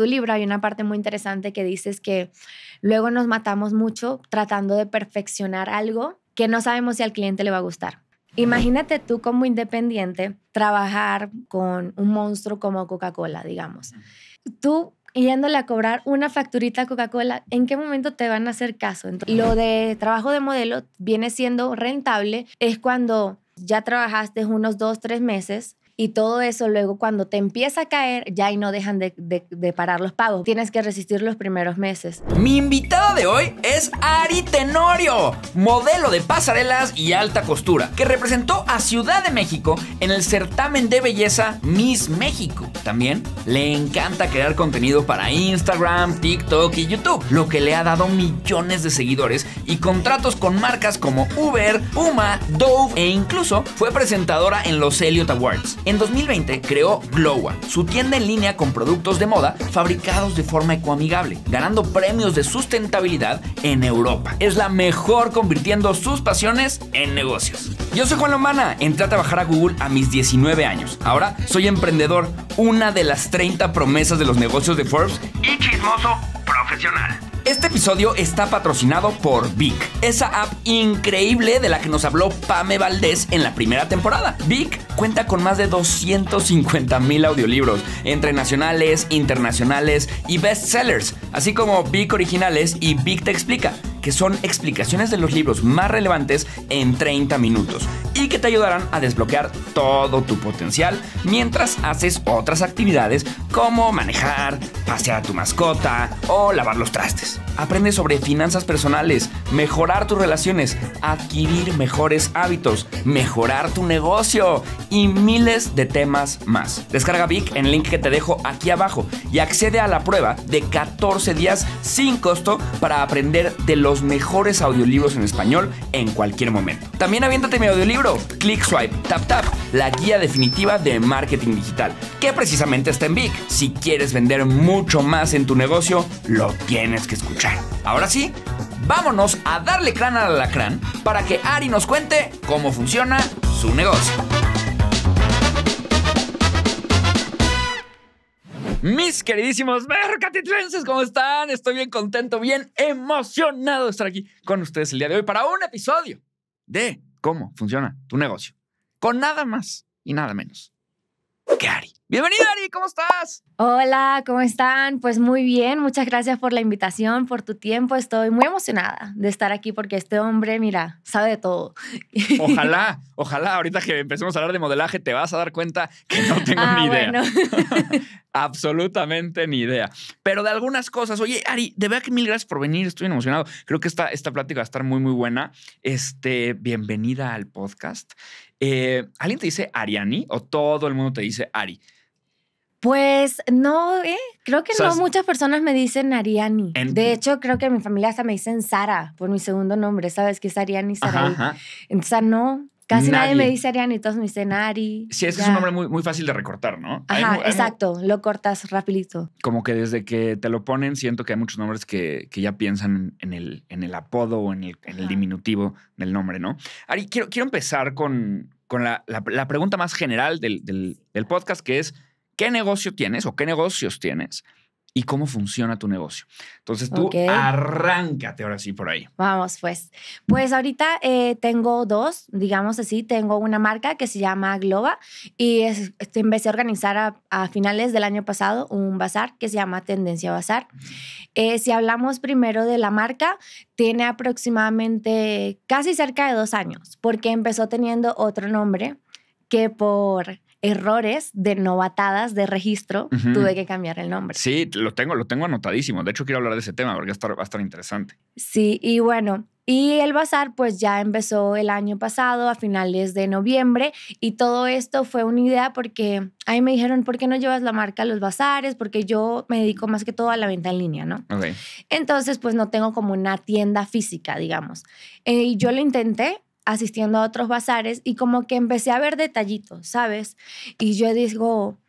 tu libro hay una parte muy interesante que dices que luego nos matamos mucho tratando de perfeccionar algo que no sabemos si al cliente le va a gustar. Imagínate tú como independiente trabajar con un monstruo como Coca-Cola, digamos. Tú yéndole a cobrar una facturita a Coca-Cola, ¿en qué momento te van a hacer caso? lo de trabajo de modelo viene siendo rentable, es cuando ya trabajaste unos dos, tres meses y todo eso luego cuando te empieza a caer ya y no dejan de, parar los pagos. Tienes que resistir los primeros meses. Mi invitada de hoy es Ari Tenorio, modelo de pasarelas y alta costura, que representó a Ciudad de México en el certamen de belleza Miss México. También le encanta crear contenido para Instagram, TikTok y YouTube, lo que le ha dado millones de seguidores y contratos con marcas como Uber, Puma, Dove e incluso fue presentadora en los Elliot Awards. En 2020 creó Glowa, su tienda en línea con productos de moda fabricados de forma ecoamigable, ganando premios de sustentabilidad en Europa. Es la mejor convirtiendo sus pasiones en negocios. Yo soy Juan Lombana, entré a trabajar a Google a mis 19 años. Ahora soy emprendedor, una de las 30 promesas de los negocios de Forbes y chismoso profesional. Este episodio está patrocinado por Vic, esa app increíble de la que nos habló Pame Valdés en la primera temporada. Vic cuenta con más de 250 mil audiolibros, entre nacionales, internacionales y bestsellers, así como Vic originales y Vic te explica que son explicaciones de los libros más relevantes en 30 minutos y que te ayudarán a desbloquear todo tu potencial mientras haces otras actividades como manejar, pasear a tu mascota o lavar los trastes. Thanks. Aprende sobre finanzas personales, mejorar tus relaciones, adquirir mejores hábitos, mejorar tu negocio y miles de temas más. Descarga Vic en el link que te dejo aquí abajo y accede a la prueba de 14 días sin costo para aprender de los mejores audiolibros en español en cualquier momento. También aviéntate mi audiolibro, Click Swipe Tap Tap, la guía definitiva de marketing digital, que precisamente está en Vic. Si quieres vender mucho más en tu negocio, lo tienes que escuchar ahora sí, vámonos a darle crán al alacrán para que Ari nos cuente cómo funciona su negocio. Mis queridísimos mercatitlenses, ¿cómo están? Estoy bien contento, bien emocionado de estar aquí con ustedes el día de hoy para un episodio de cómo funciona tu negocio. Con nada más y nada menos que Ari. Bienvenido, Ari, ¿cómo estás? Hola, ¿cómo están? Pues muy bien, muchas gracias por la invitación, por tu tiempo. Estoy muy emocionada de estar aquí porque este hombre, mira, sabe de todo. Ojalá, ojalá, ahorita que empecemos a hablar de modelaje, te vas a dar cuenta que no tengo ah, ni idea. Absolutamente ni idea. Pero de algunas cosas, oye, Ari, de verdad que mil gracias por venir, estoy emocionado. Creo que esta, esta plática va a estar muy, muy buena. Este, bienvenida al podcast. Eh, ¿Alguien te dice Ariani o todo el mundo te dice Ari? Pues no, eh, creo que no muchas personas me dicen Ariani. de hecho, creo que en mi familia hasta me dicen Sara por mi segundo nombre, ¿sabes? Que es Ariani Sara. Entonces, no, casi nadie, me dice Ariani, todos me dicen Ari. Sí, es que es un nombre muy, muy fácil de recortar, ¿no? Ajá, exacto, lo cortas rapidito. Como que desde que te lo ponen, siento que hay muchos nombres que, ya piensan en el, en el apodo o en el, en el diminutivo del nombre, ¿no? Ari, quiero, quiero empezar con, con la, pregunta más general del podcast, que es qué negocio tienes o qué negocios tienes y cómo funciona tu negocio. Entonces tú arráncate ahora sí por ahí. Vamos, pues. Pues ahorita eh, tengo dos, digamos así, tengo una marca que se llama Globa y este, empecé a organizar a, finales del año pasado un bazar que se llama Tendencia Bazar. Eh, si hablamos primero de la marca, tiene aproximadamente casi cerca de dos años porque empezó teniendo otro nombre que por errores de novatadas de registro, tuve que cambiar el nombre. Sí, lo tengo, lo tengo anotadísimo. De hecho, quiero hablar de ese tema porque va a estar, interesante. Sí, y bueno, y el bazar pues ya empezó el año pasado, a finales de noviembre, y todo esto fue una idea porque ahí me dijeron, ¿por qué no llevas la marca a los bazares? Porque yo me dedico más que todo a la venta en línea, ¿no? Entonces pues no tengo como una tienda física, digamos. Eh, y yo lo intenté, asistiendo a otros bazares y como que empecé a ver detallitos, ¿sabes? Y yo digo,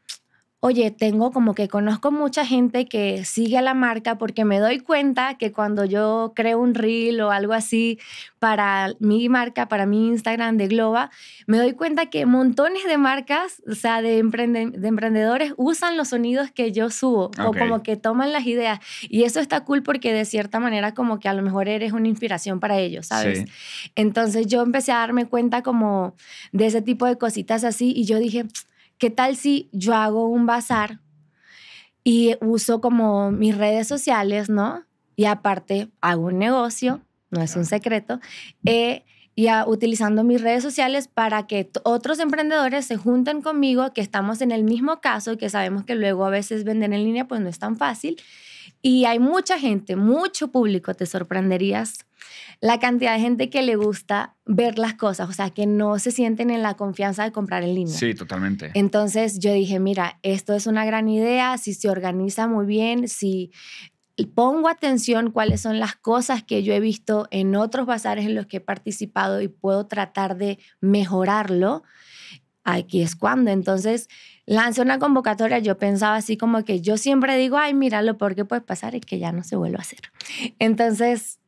oye, tengo como que conozco mucha gente que sigue a la marca porque me doy cuenta que cuando yo creo un reel o algo así para mi marca, para mi Instagram de Globa, me doy cuenta que montones de marcas, o sea, de, emprendedores usan los sonidos que yo subo o como que toman las ideas. Y eso está cool porque de cierta manera como que a lo mejor eres una inspiración para ellos, ¿sabes? Entonces yo empecé a darme cuenta como de ese tipo de cositas así y yo dije ¿qué tal si yo hago un bazar y uso como mis redes sociales, ¿no? Y aparte hago un negocio, no es un secreto, eh, y utilizando mis redes sociales para que otros emprendedores se junten conmigo, que estamos en el mismo caso, que sabemos que luego a veces vender en línea pues no es tan fácil, y hay mucha gente, mucho público, te sorprenderías la cantidad de gente que le gusta ver las cosas, o sea, que no se sienten en la confianza de comprar en línea. Sí, totalmente. Entonces yo dije, mira, esto es una gran idea, si se organiza muy bien, si pongo atención cuáles son las cosas que yo he visto en otros bazares en los que he participado y puedo tratar de mejorarlo, aquí es cuando. Entonces lanzó una convocatoria, yo pensaba así como que yo siempre digo, ay, míralo, porque peor puede pasar Y que ya no se vuelva a hacer. Entonces,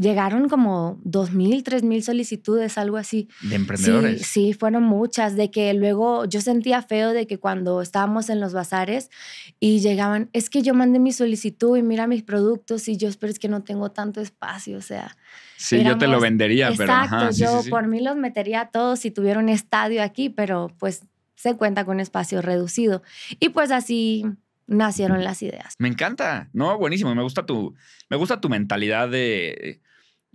llegaron como 2.000, 3.000 solicitudes, algo así. De emprendedores. Sí, fueron muchas, de que luego yo sentía feo de que cuando estábamos en los bazares y llegaban, es que yo mandé mi solicitud y mira mis productos y yo espero es que no tengo tanto espacio, o sea. Sí, yo te lo vendería, exacto, pero... Exacto, yo por mí los metería a todos si tuviera un estadio aquí, pero pues se cuenta con espacio reducido. Y pues así nacieron las ideas. Me encanta, no, buenísimo, me gusta tu, me gusta tu mentalidad de...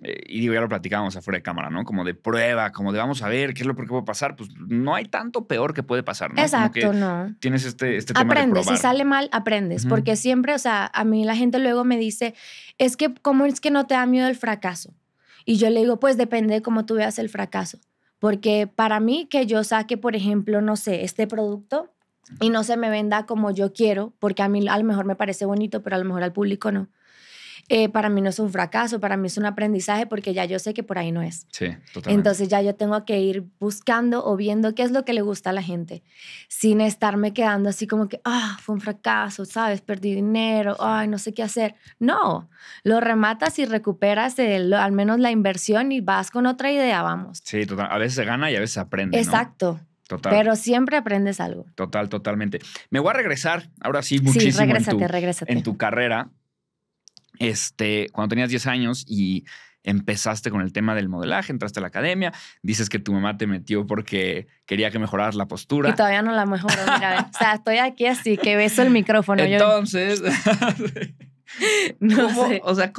Eh, y digo, ya lo platicábamos afuera de cámara, ¿no? Como de prueba, como de vamos a ver qué es lo que puede pasar. Pues no hay tanto peor que puede pasar, ¿no? Exacto, no. Tienes este, este aprendes, Aprendes, si sale mal, aprendes. Porque siempre, o sea, a mí la gente luego me dice, es que, ¿cómo es que no te da miedo el fracaso? Y yo le digo, pues depende de cómo tú veas el fracaso. Porque para mí que yo saque, por ejemplo, no sé, este producto y no se me venda como yo quiero, porque a mí a lo mejor me parece bonito, pero a lo mejor al público no. Eh, para mí no es un fracaso, para mí es un aprendizaje porque ya yo sé que por ahí no es. Sí, totalmente. Entonces ya yo tengo que ir buscando o viendo qué es lo que le gusta a la gente, sin estarme quedando así como que, ah, fue un fracaso, ¿sabes? Perdí dinero, ay, no sé qué hacer. No, lo rematas y recuperas al menos la inversión y vas con otra idea, vamos. Sí, total. A veces se gana y a veces se aprende. Exacto. Pero siempre aprendes algo. Total, totalmente. Me voy a regresar ahora sí muchísimo. Sí, en En tu carrera, este, cuando tenías 10 años y empezaste con el tema del modelaje, entraste a la academia, dices que tu mamá te metió porque quería que mejoraras la postura. Y todavía no la mejoró, mira, o sea, estoy aquí así que beso el micrófono. Entonces, no o sea,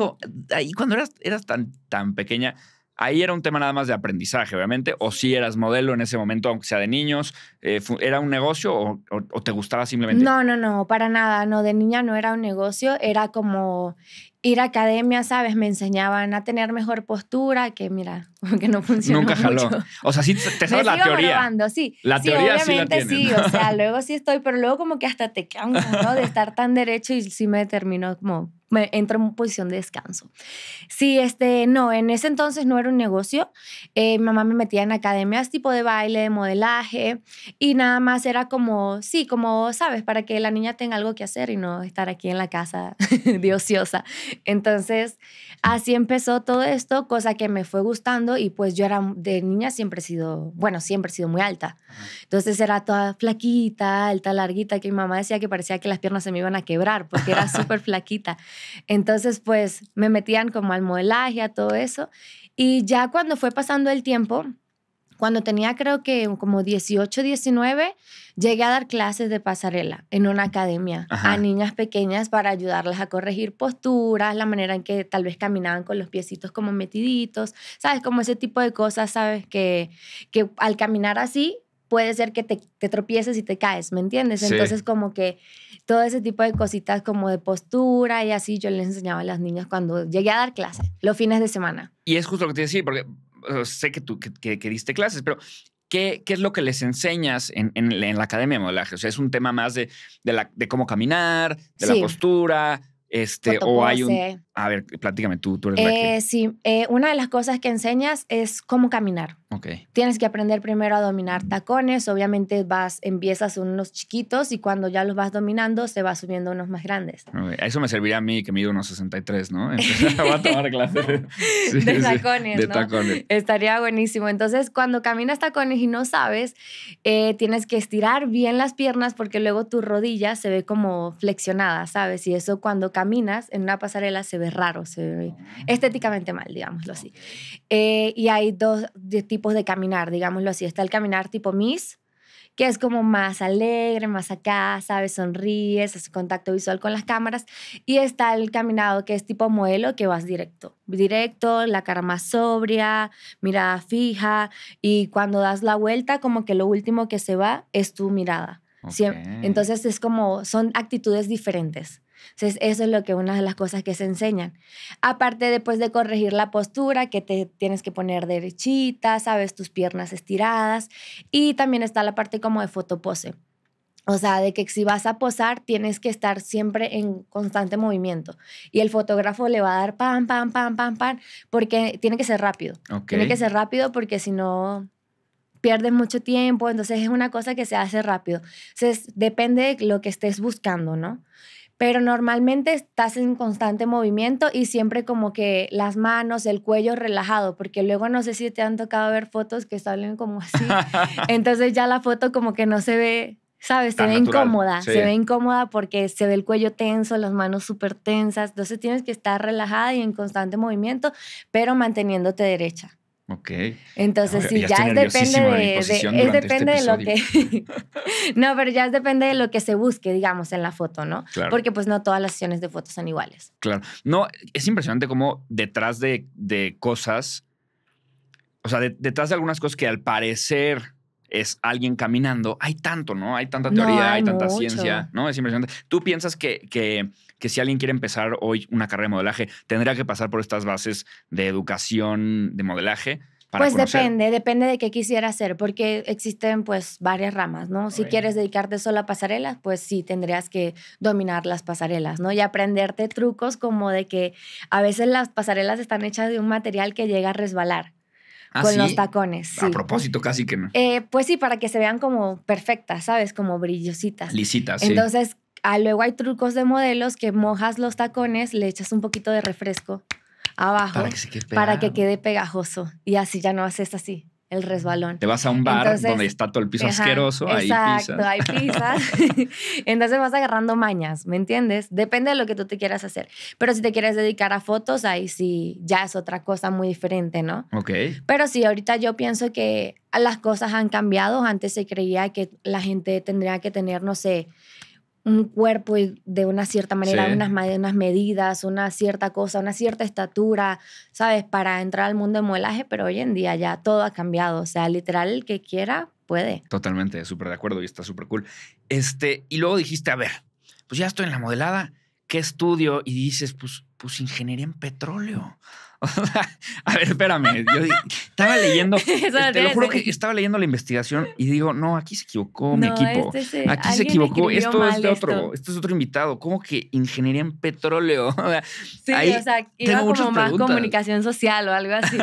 ahí cuando eras, tan, tan pequeña, ahí era un tema nada más de aprendizaje, obviamente, o si eras modelo en ese momento, aunque sea de niños, eh, ¿era un negocio o, te gustaba simplemente? No, no, no, para nada, no, de niña no era un negocio, era como ir a academia, ¿sabes? Me enseñaban a tener mejor postura, que mira, como que no funciona. Nunca jaló. O sea, sí te sabes la teoría. Grabando, Sí, la sí, obviamente sí, sí. O sea, luego sí estoy, pero luego como que hasta te cansas, ¿no? De estar tan derecho y sí me terminó como me entro en posición de descanso. Sí, este, no, en ese entonces no era un negocio. Eh, mi mamá me metía en academias tipo de baile, de modelaje, y nada más era como, sí, como, sabes, para que la niña tenga algo que hacer y no estar aquí en la casa de ociosa. Entonces, así empezó todo esto, cosa que me fue gustando y pues yo era de niña siempre he sido, bueno, siempre he sido muy alta. Entonces era toda flaquita, alta, larguita, que mi mamá decía que parecía que las piernas se me iban a quebrar porque era súper flaquita. Entonces, pues me metían como al modelaje, a todo eso. Y ya cuando fue pasando el tiempo, cuando tenía creo que como 18, 19, llegué a dar clases de pasarela en una academia a niñas pequeñas para ayudarlas a corregir posturas, la manera en que tal vez caminaban con los piecitos como metiditos, ¿sabes? Como ese tipo de cosas, ¿sabes? Que, que al caminar así puede ser que te, tropieces y te caes, ¿me entiendes? Entonces como que todo ese tipo de cositas como de postura y así yo les enseñaba a las niñas cuando llegué a dar clases, los fines de semana. Y es justo lo que te decía, porque sé que tú que, diste clases, pero ¿Qué, ¿qué, es lo que les enseñas en, la academia de modelaje? O sea, es un tema más de, de, cómo caminar, de la postura. Este, o hay un. A ver, platícame tú, tú eres que... Eh, sí, eh, una de las cosas que enseñas es cómo caminar. Okay. Tienes que aprender primero a dominar tacones. Obviamente vas, empiezas unos chiquitos y cuando ya los vas dominando se va subiendo unos más grandes. Eso me serviría a mí que mido unos 63, ¿no? voy a tomar clases de tacones. Estaría buenísimo. Entonces, cuando caminas tacones y no sabes, eh, tienes que estirar bien las piernas porque luego tu rodilla se ve como flexionada, ¿sabes? Y eso cuando caminas en una pasarela se ve raro, se ve ah. estéticamente mal, digámoslo así. Eh, y hay dos tipos tipos de caminar, digámoslo así. Está el caminar tipo Miss, que es como más alegre, más acá, ¿sabes? Sonríes, hace contacto visual con las cámaras. Y está el caminado que es tipo modelo, que vas directo. Directo, la cara más sobria, mirada fija. Y cuando das la vuelta, como que lo último que se va es tu mirada. Entonces es como, son actitudes diferentes. Entonces, eso es lo que una de las cosas que se enseñan. Aparte, después de corregir la postura, que te tienes que poner derechita, sabes, tus piernas estiradas. Y también está la parte como de fotopose. O sea, de que si vas a posar, tienes que estar siempre en constante movimiento. Y el fotógrafo le va a dar pam, pam, pam, pam, pam, porque tiene que ser rápido. Tiene que ser rápido porque si no, pierdes mucho tiempo. Entonces, es una cosa que se hace rápido. Entonces, depende de lo que estés buscando, ¿no? pero normalmente estás en constante movimiento y siempre como que las manos, el cuello relajado, porque luego no sé si te han tocado ver fotos que salen como así, entonces ya la foto como que no se ve, ¿sabes? se ve incómoda, se ve incómoda porque se ve el cuello tenso, las manos súper tensas, entonces tienes que estar relajada y en constante movimiento, pero manteniéndote derecha. Ok. Entonces, sí, ya, depende de, es este depende de lo que. no, pero ya depende de lo que se busque, digamos, en la foto, ¿no? Porque pues no todas las sesiones de fotos son iguales. Claro. No, es impresionante cómo detrás de, cosas, o sea, detrás de algunas cosas que al parecer es alguien caminando, hay tanto, ¿no? Hay tanta teoría, hay, tanta ciencia, ¿no? Es impresionante. ¿Tú piensas que, que que si alguien quiere empezar hoy una carrera de modelaje, tendría que pasar por estas bases de educación de modelaje. pues depende, depende de qué quisiera hacer, porque existen pues varias ramas, ¿no? Si quieres dedicarte solo a pasarelas, pues sí, tendrías que dominar las pasarelas, ¿no? Y aprenderte trucos como de que a veces las pasarelas están hechas de un material que llega a resbalar. Ah, con los tacones. A propósito, casi que no. Eh, pues sí, para que se vean como perfectas, ¿sabes? Como brillositas. Lisitas. Entonces, Ah, luego hay trucos de modelos que mojas los tacones, le echas un poquito de refresco abajo para que, quede, pegajoso y así ya no haces así el resbalón. Te vas a un bar donde está todo el piso asqueroso, ahí pisas. Ahí pisas. Entonces vas agarrando mañas, ¿me entiendes? Depende de lo que tú te quieras hacer. Pero si te quieres dedicar a fotos, ahí sí ya es otra cosa muy diferente, ¿no? Ok. Pero sí, ahorita yo pienso que las cosas han cambiado. Antes se creía que la gente tendría que tener, no sé, un cuerpo de una cierta manera, unas, medidas, una cierta cosa, una cierta estatura, ¿sabes? Para entrar al mundo de modelaje, pero hoy en día ya todo ha cambiado. O sea, literal, el que quiera puede. Totalmente, súper de acuerdo y está súper cool. Este, y luego dijiste, a ver, pues ya estoy en la modelada, ¿qué estudio? Y dices, pues, pues ingeniería en petróleo. a ver, espérame. estaba leyendo, te lo juro que estaba leyendo la investigación y digo, no, aquí se equivocó mi equipo. Este aquí se equivocó. Esto es otro, este es otro invitado. ¿Cómo que ingeniería en petróleo? O sea, o sea, como más comunicación social o algo así.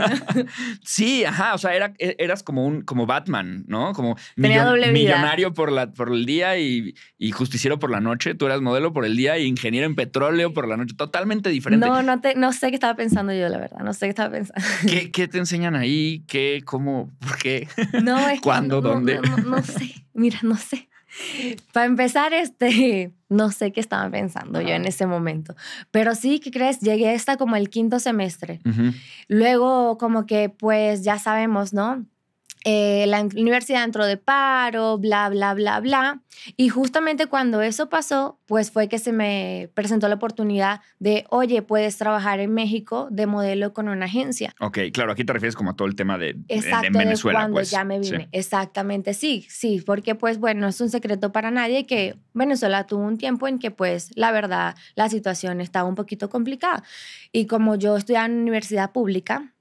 sí, ajá. O sea, e, eras como un, como Batman, ¿no? Como millonario por la, por el día y, justiciero por la noche. Tú eras modelo por el día y ingeniero en petróleo por la noche. Totalmente diferente. No, no sé qué estaba pensando yo, la verdad no sé qué estaba pensando. ¿Qué, qué te enseñan ahí? ¿Qué, cómo, por qué? No, es ¿Cuándo, dónde? No, sé, mira, no sé. Para empezar, este, no sé qué estaba pensando yo en ese momento. Pero sí, ¿qué crees? Llegué hasta como el quinto semestre. Luego, como que, pues, ya sabemos, ¿no? Eh, la universidad entró de paro, bla, bla, bla, bla. Y justamente cuando eso pasó, pues fue que se me presentó la oportunidad de, oye, puedes trabajar en México de modelo con una agencia. Ok, claro, aquí te refieres como a todo el tema de, en Venezuela. cuando pues. ya me vine. Exactamente, sí, sí, porque pues bueno, es un secreto para nadie que Venezuela tuvo un tiempo en que pues la verdad la situación estaba un poquito complicada. Y como yo estudiaba en universidad pública,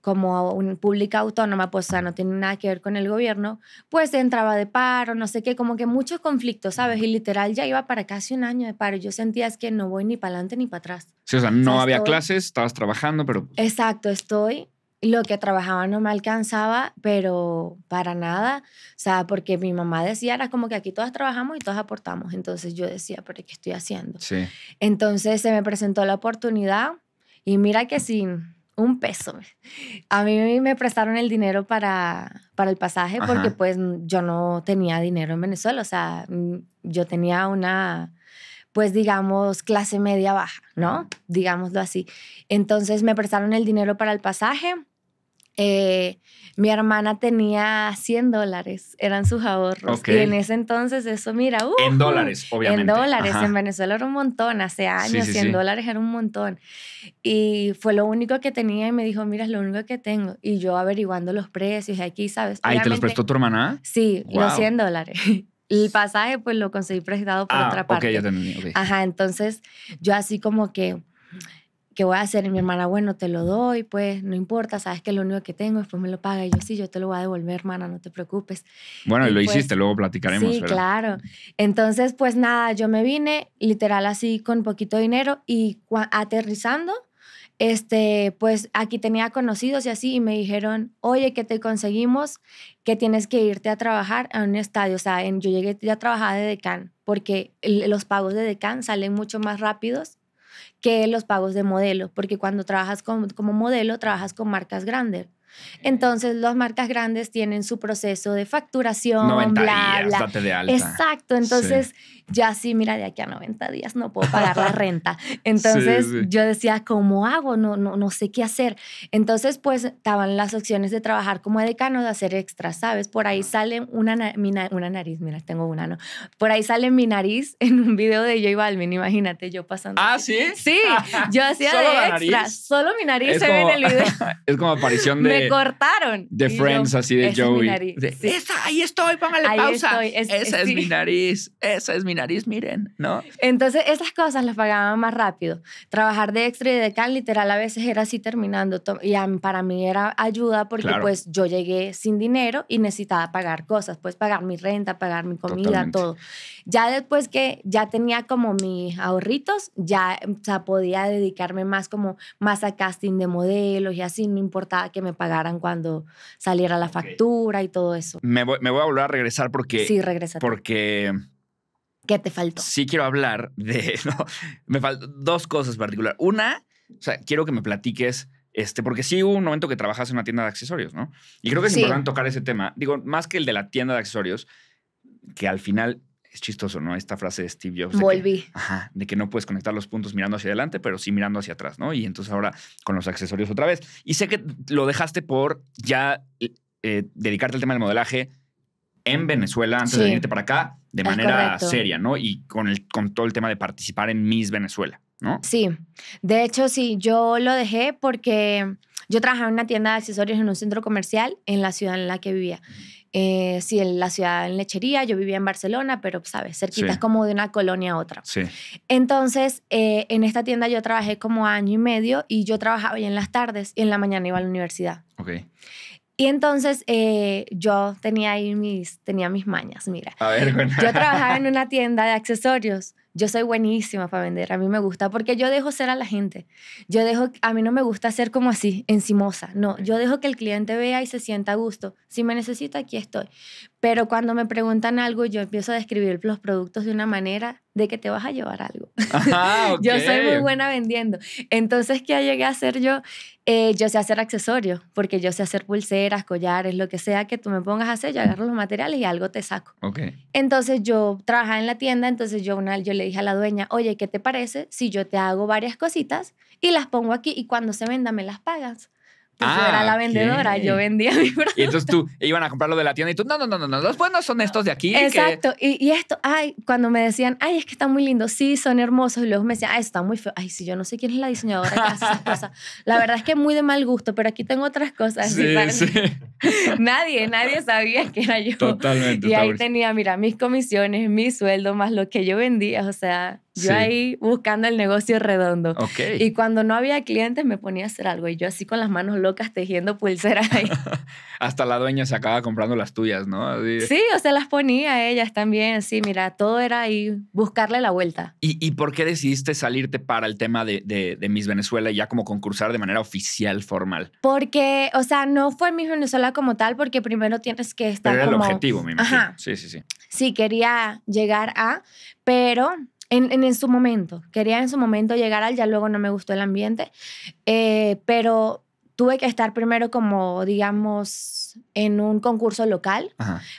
como un pública autónoma, pues sea, no tiene nada que ver con el gobierno, pues entraba de paro, no sé qué, como que muchos conflictos, ¿sabes? Y literal ya iba para casi un año de paro. Yo sentía es que no voy ni para adelante ni para atrás. Sí, o sea, no había clases, estabas trabajando, pero... Pues Exacto, estoy lo que trabajaba no me alcanzaba, pero para nada. O sea, porque mi mamá decía, era como que aquí todas trabajamos y todas aportamos. Entonces yo decía, ¿pero qué estoy haciendo? Sí. Entonces se me presentó la oportunidad y mira que sí un peso. A mí me prestaron el dinero para, para el pasaje porque pues yo no tenía dinero en Venezuela, o sea, mm, yo tenía una, pues digamos, clase media baja, ¿no? Digámoslo así. Entonces me prestaron el dinero para el pasaje eh, mi hermana tenía 100 dólares, eran sus ahorros. Y en ese entonces eso, mira, uh, En dólares, obviamente. En dólares, en Venezuela era un montón, hace años, 100 dólares era un montón. Y fue lo único que tenía y me dijo, mira, es lo único que tengo. Y yo averiguando los precios aquí, ¿sabes? ¿Ahí te los prestó tu hermana? Sí, los 100 dólares. El pasaje pues lo conseguí prestado por ah, otra parte. Ok, ya tenía. Ajá, entonces yo así como que ¿qué voy a hacer? Y mi hermana, bueno, te lo doy, pues no importa, sabes que lo único que tengo, después me lo paga. Y yo, sí, yo te lo voy a devolver, hermana, no te preocupes. Bueno, y, lo pues hiciste, luego platicaremos. Sí, claro. Entonces, pues nada, yo me vine literal así con poquito dinero y aterrizando, este, pues aquí tenía conocidos y así, y me dijeron, oye, ¿qué te conseguimos que tienes que irte a trabajar a un estadio. O sea, yo llegué ya trabajar de decán, porque los pagos de decán salen mucho más rápidos que los pagos de modelo, porque cuando trabajas como modelo, trabajas con marcas grandes. Entonces, las marcas grandes tienen su proceso de facturación, Exacto. Entonces, ya sí, mira, de aquí a 90 días no puedo pagar la renta. Entonces yo decía, ¿cómo hago? No, no, no sé qué hacer. Entonces, pues estaban las opciones de trabajar como decano, de hacer extra, ¿sabes? Por ahí sale una, una nariz, mira, tengo una, ¿no? Por ahí sale mi nariz en un video de Joey Balvin, imagínate yo pasando. ¿Ah, sí? Sí, yo hacía de extras, solo mi nariz es se como, ve en el video. Es como aparición de... Me cortaron. De Friends, así de Joey. ahí estoy, póngale pausa. esa es mi nariz, esa es mi nariz nariz, miren, ¿no? Entonces, esas cosas las pagaban más rápido. Trabajar de extra y de can, literal, a veces era así terminando. Y para mí era ayuda porque, pues, yo llegué sin dinero y necesitaba pagar cosas, pues, pagar mi renta, pagar mi comida, todo. Ya después que ya tenía como mis ahorritos, ya o podía dedicarme más como más a casting de modelos y así, no importaba que me pagaran cuando saliera la factura y todo eso. Me voy, me voy a volver a regresar porque... Sí, regresa. Porque ¿Qué te faltó? Sí quiero hablar de... me faltan dos cosas en particular. Una, o sea, quiero que me platiques, este, porque sí hubo un momento que trabajas en una tienda de accesorios, ¿no? Y creo que es importante tocar ese tema. Digo, más que el de la tienda de accesorios, que al final es chistoso, ¿no? Esta frase de Steve Jobs. Volví. De que, ajá, de que no puedes conectar los puntos mirando hacia adelante, pero sí mirando hacia atrás, ¿no? Y entonces ahora con los accesorios otra vez. Y sé que lo dejaste por ya eh, dedicarte al tema del modelaje en Venezuela antes de venirte para acá de manera seria, ¿no? Y con, el, con todo el tema de participar en Miss Venezuela, ¿no? Sí. De hecho, sí, yo lo dejé porque yo trabajaba en una tienda de accesorios en un centro comercial en la ciudad en la que vivía. Eh, sí, en la ciudad de lechería, yo vivía en Barcelona, pero, ¿sabes? Cerquita es como de una colonia a otra. Sí. Entonces, eh, en esta tienda yo trabajé como año y medio y yo trabajaba y en las tardes y en la mañana iba a la universidad. Ok. Y entonces eh, yo tenía ahí mis, tenía mis mañas, mira. Yo trabajaba en una tienda de accesorios. Yo soy buenísima para vender, a mí me gusta, porque yo dejo ser a la gente. Yo dejo, a mí no me gusta ser como así, encimosa. No, yo dejo que el cliente vea y se sienta a gusto. Si me necesita, aquí estoy. Pero cuando me preguntan algo, yo empiezo a describir los productos de una manera de que te vas a llevar algo. yo soy muy buena vendiendo. Entonces, ¿qué llegué a hacer yo? Eh, yo sé hacer accesorios, porque yo sé hacer pulseras, collares, lo que sea que tú me pongas a hacer, yo agarro los materiales y algo te saco. Okay. Entonces yo trabajaba en la tienda, entonces yo, una, yo le dije a la dueña, oye, ¿qué te parece si yo te hago varias cositas y las pongo aquí y cuando se venda me las pagas? era ah, la vendedora, yo vendía mi Y entonces tú iban a comprarlo de la tienda y tú, no, no, no, no, no los buenos son estos de aquí. Exacto. Y, esto, ay, cuando me decían, ay, es que están muy lindos, sí, son hermosos. Y luego me decían, ay, está muy feo, Ay, sí, yo no sé quién es la diseñadora que esas cosas. La verdad es que muy de mal gusto, pero aquí tengo otras cosas. Sí, sí. nadie, nadie sabía que era yo. Totalmente. Y ahí tenía, mira, mis comisiones, mi sueldo, más lo que yo vendía, o sea. Yo ahí buscando el negocio redondo. Y cuando no había clientes me ponía a hacer algo y yo así con las manos locas tejiendo pulseras ahí. Hasta la dueña se acaba comprando las tuyas, ¿no? Sí, o sea, las ponía a ellas también. Sí, mira, todo era ahí buscarle la vuelta. ¿Y, y por qué decidiste salirte para el tema de, de, Miss Venezuela y ya como concursar de manera oficial, formal? Porque, o sea, no fue Miss Venezuela como tal porque primero tienes que estar Pero era el objetivo, me imagino. Sí, sí, sí. Sí, quería llegar a, pero en, en, su momento. Quería en su momento llegar al ya luego no me gustó el ambiente, eh, pero tuve que estar primero como, digamos, en un concurso local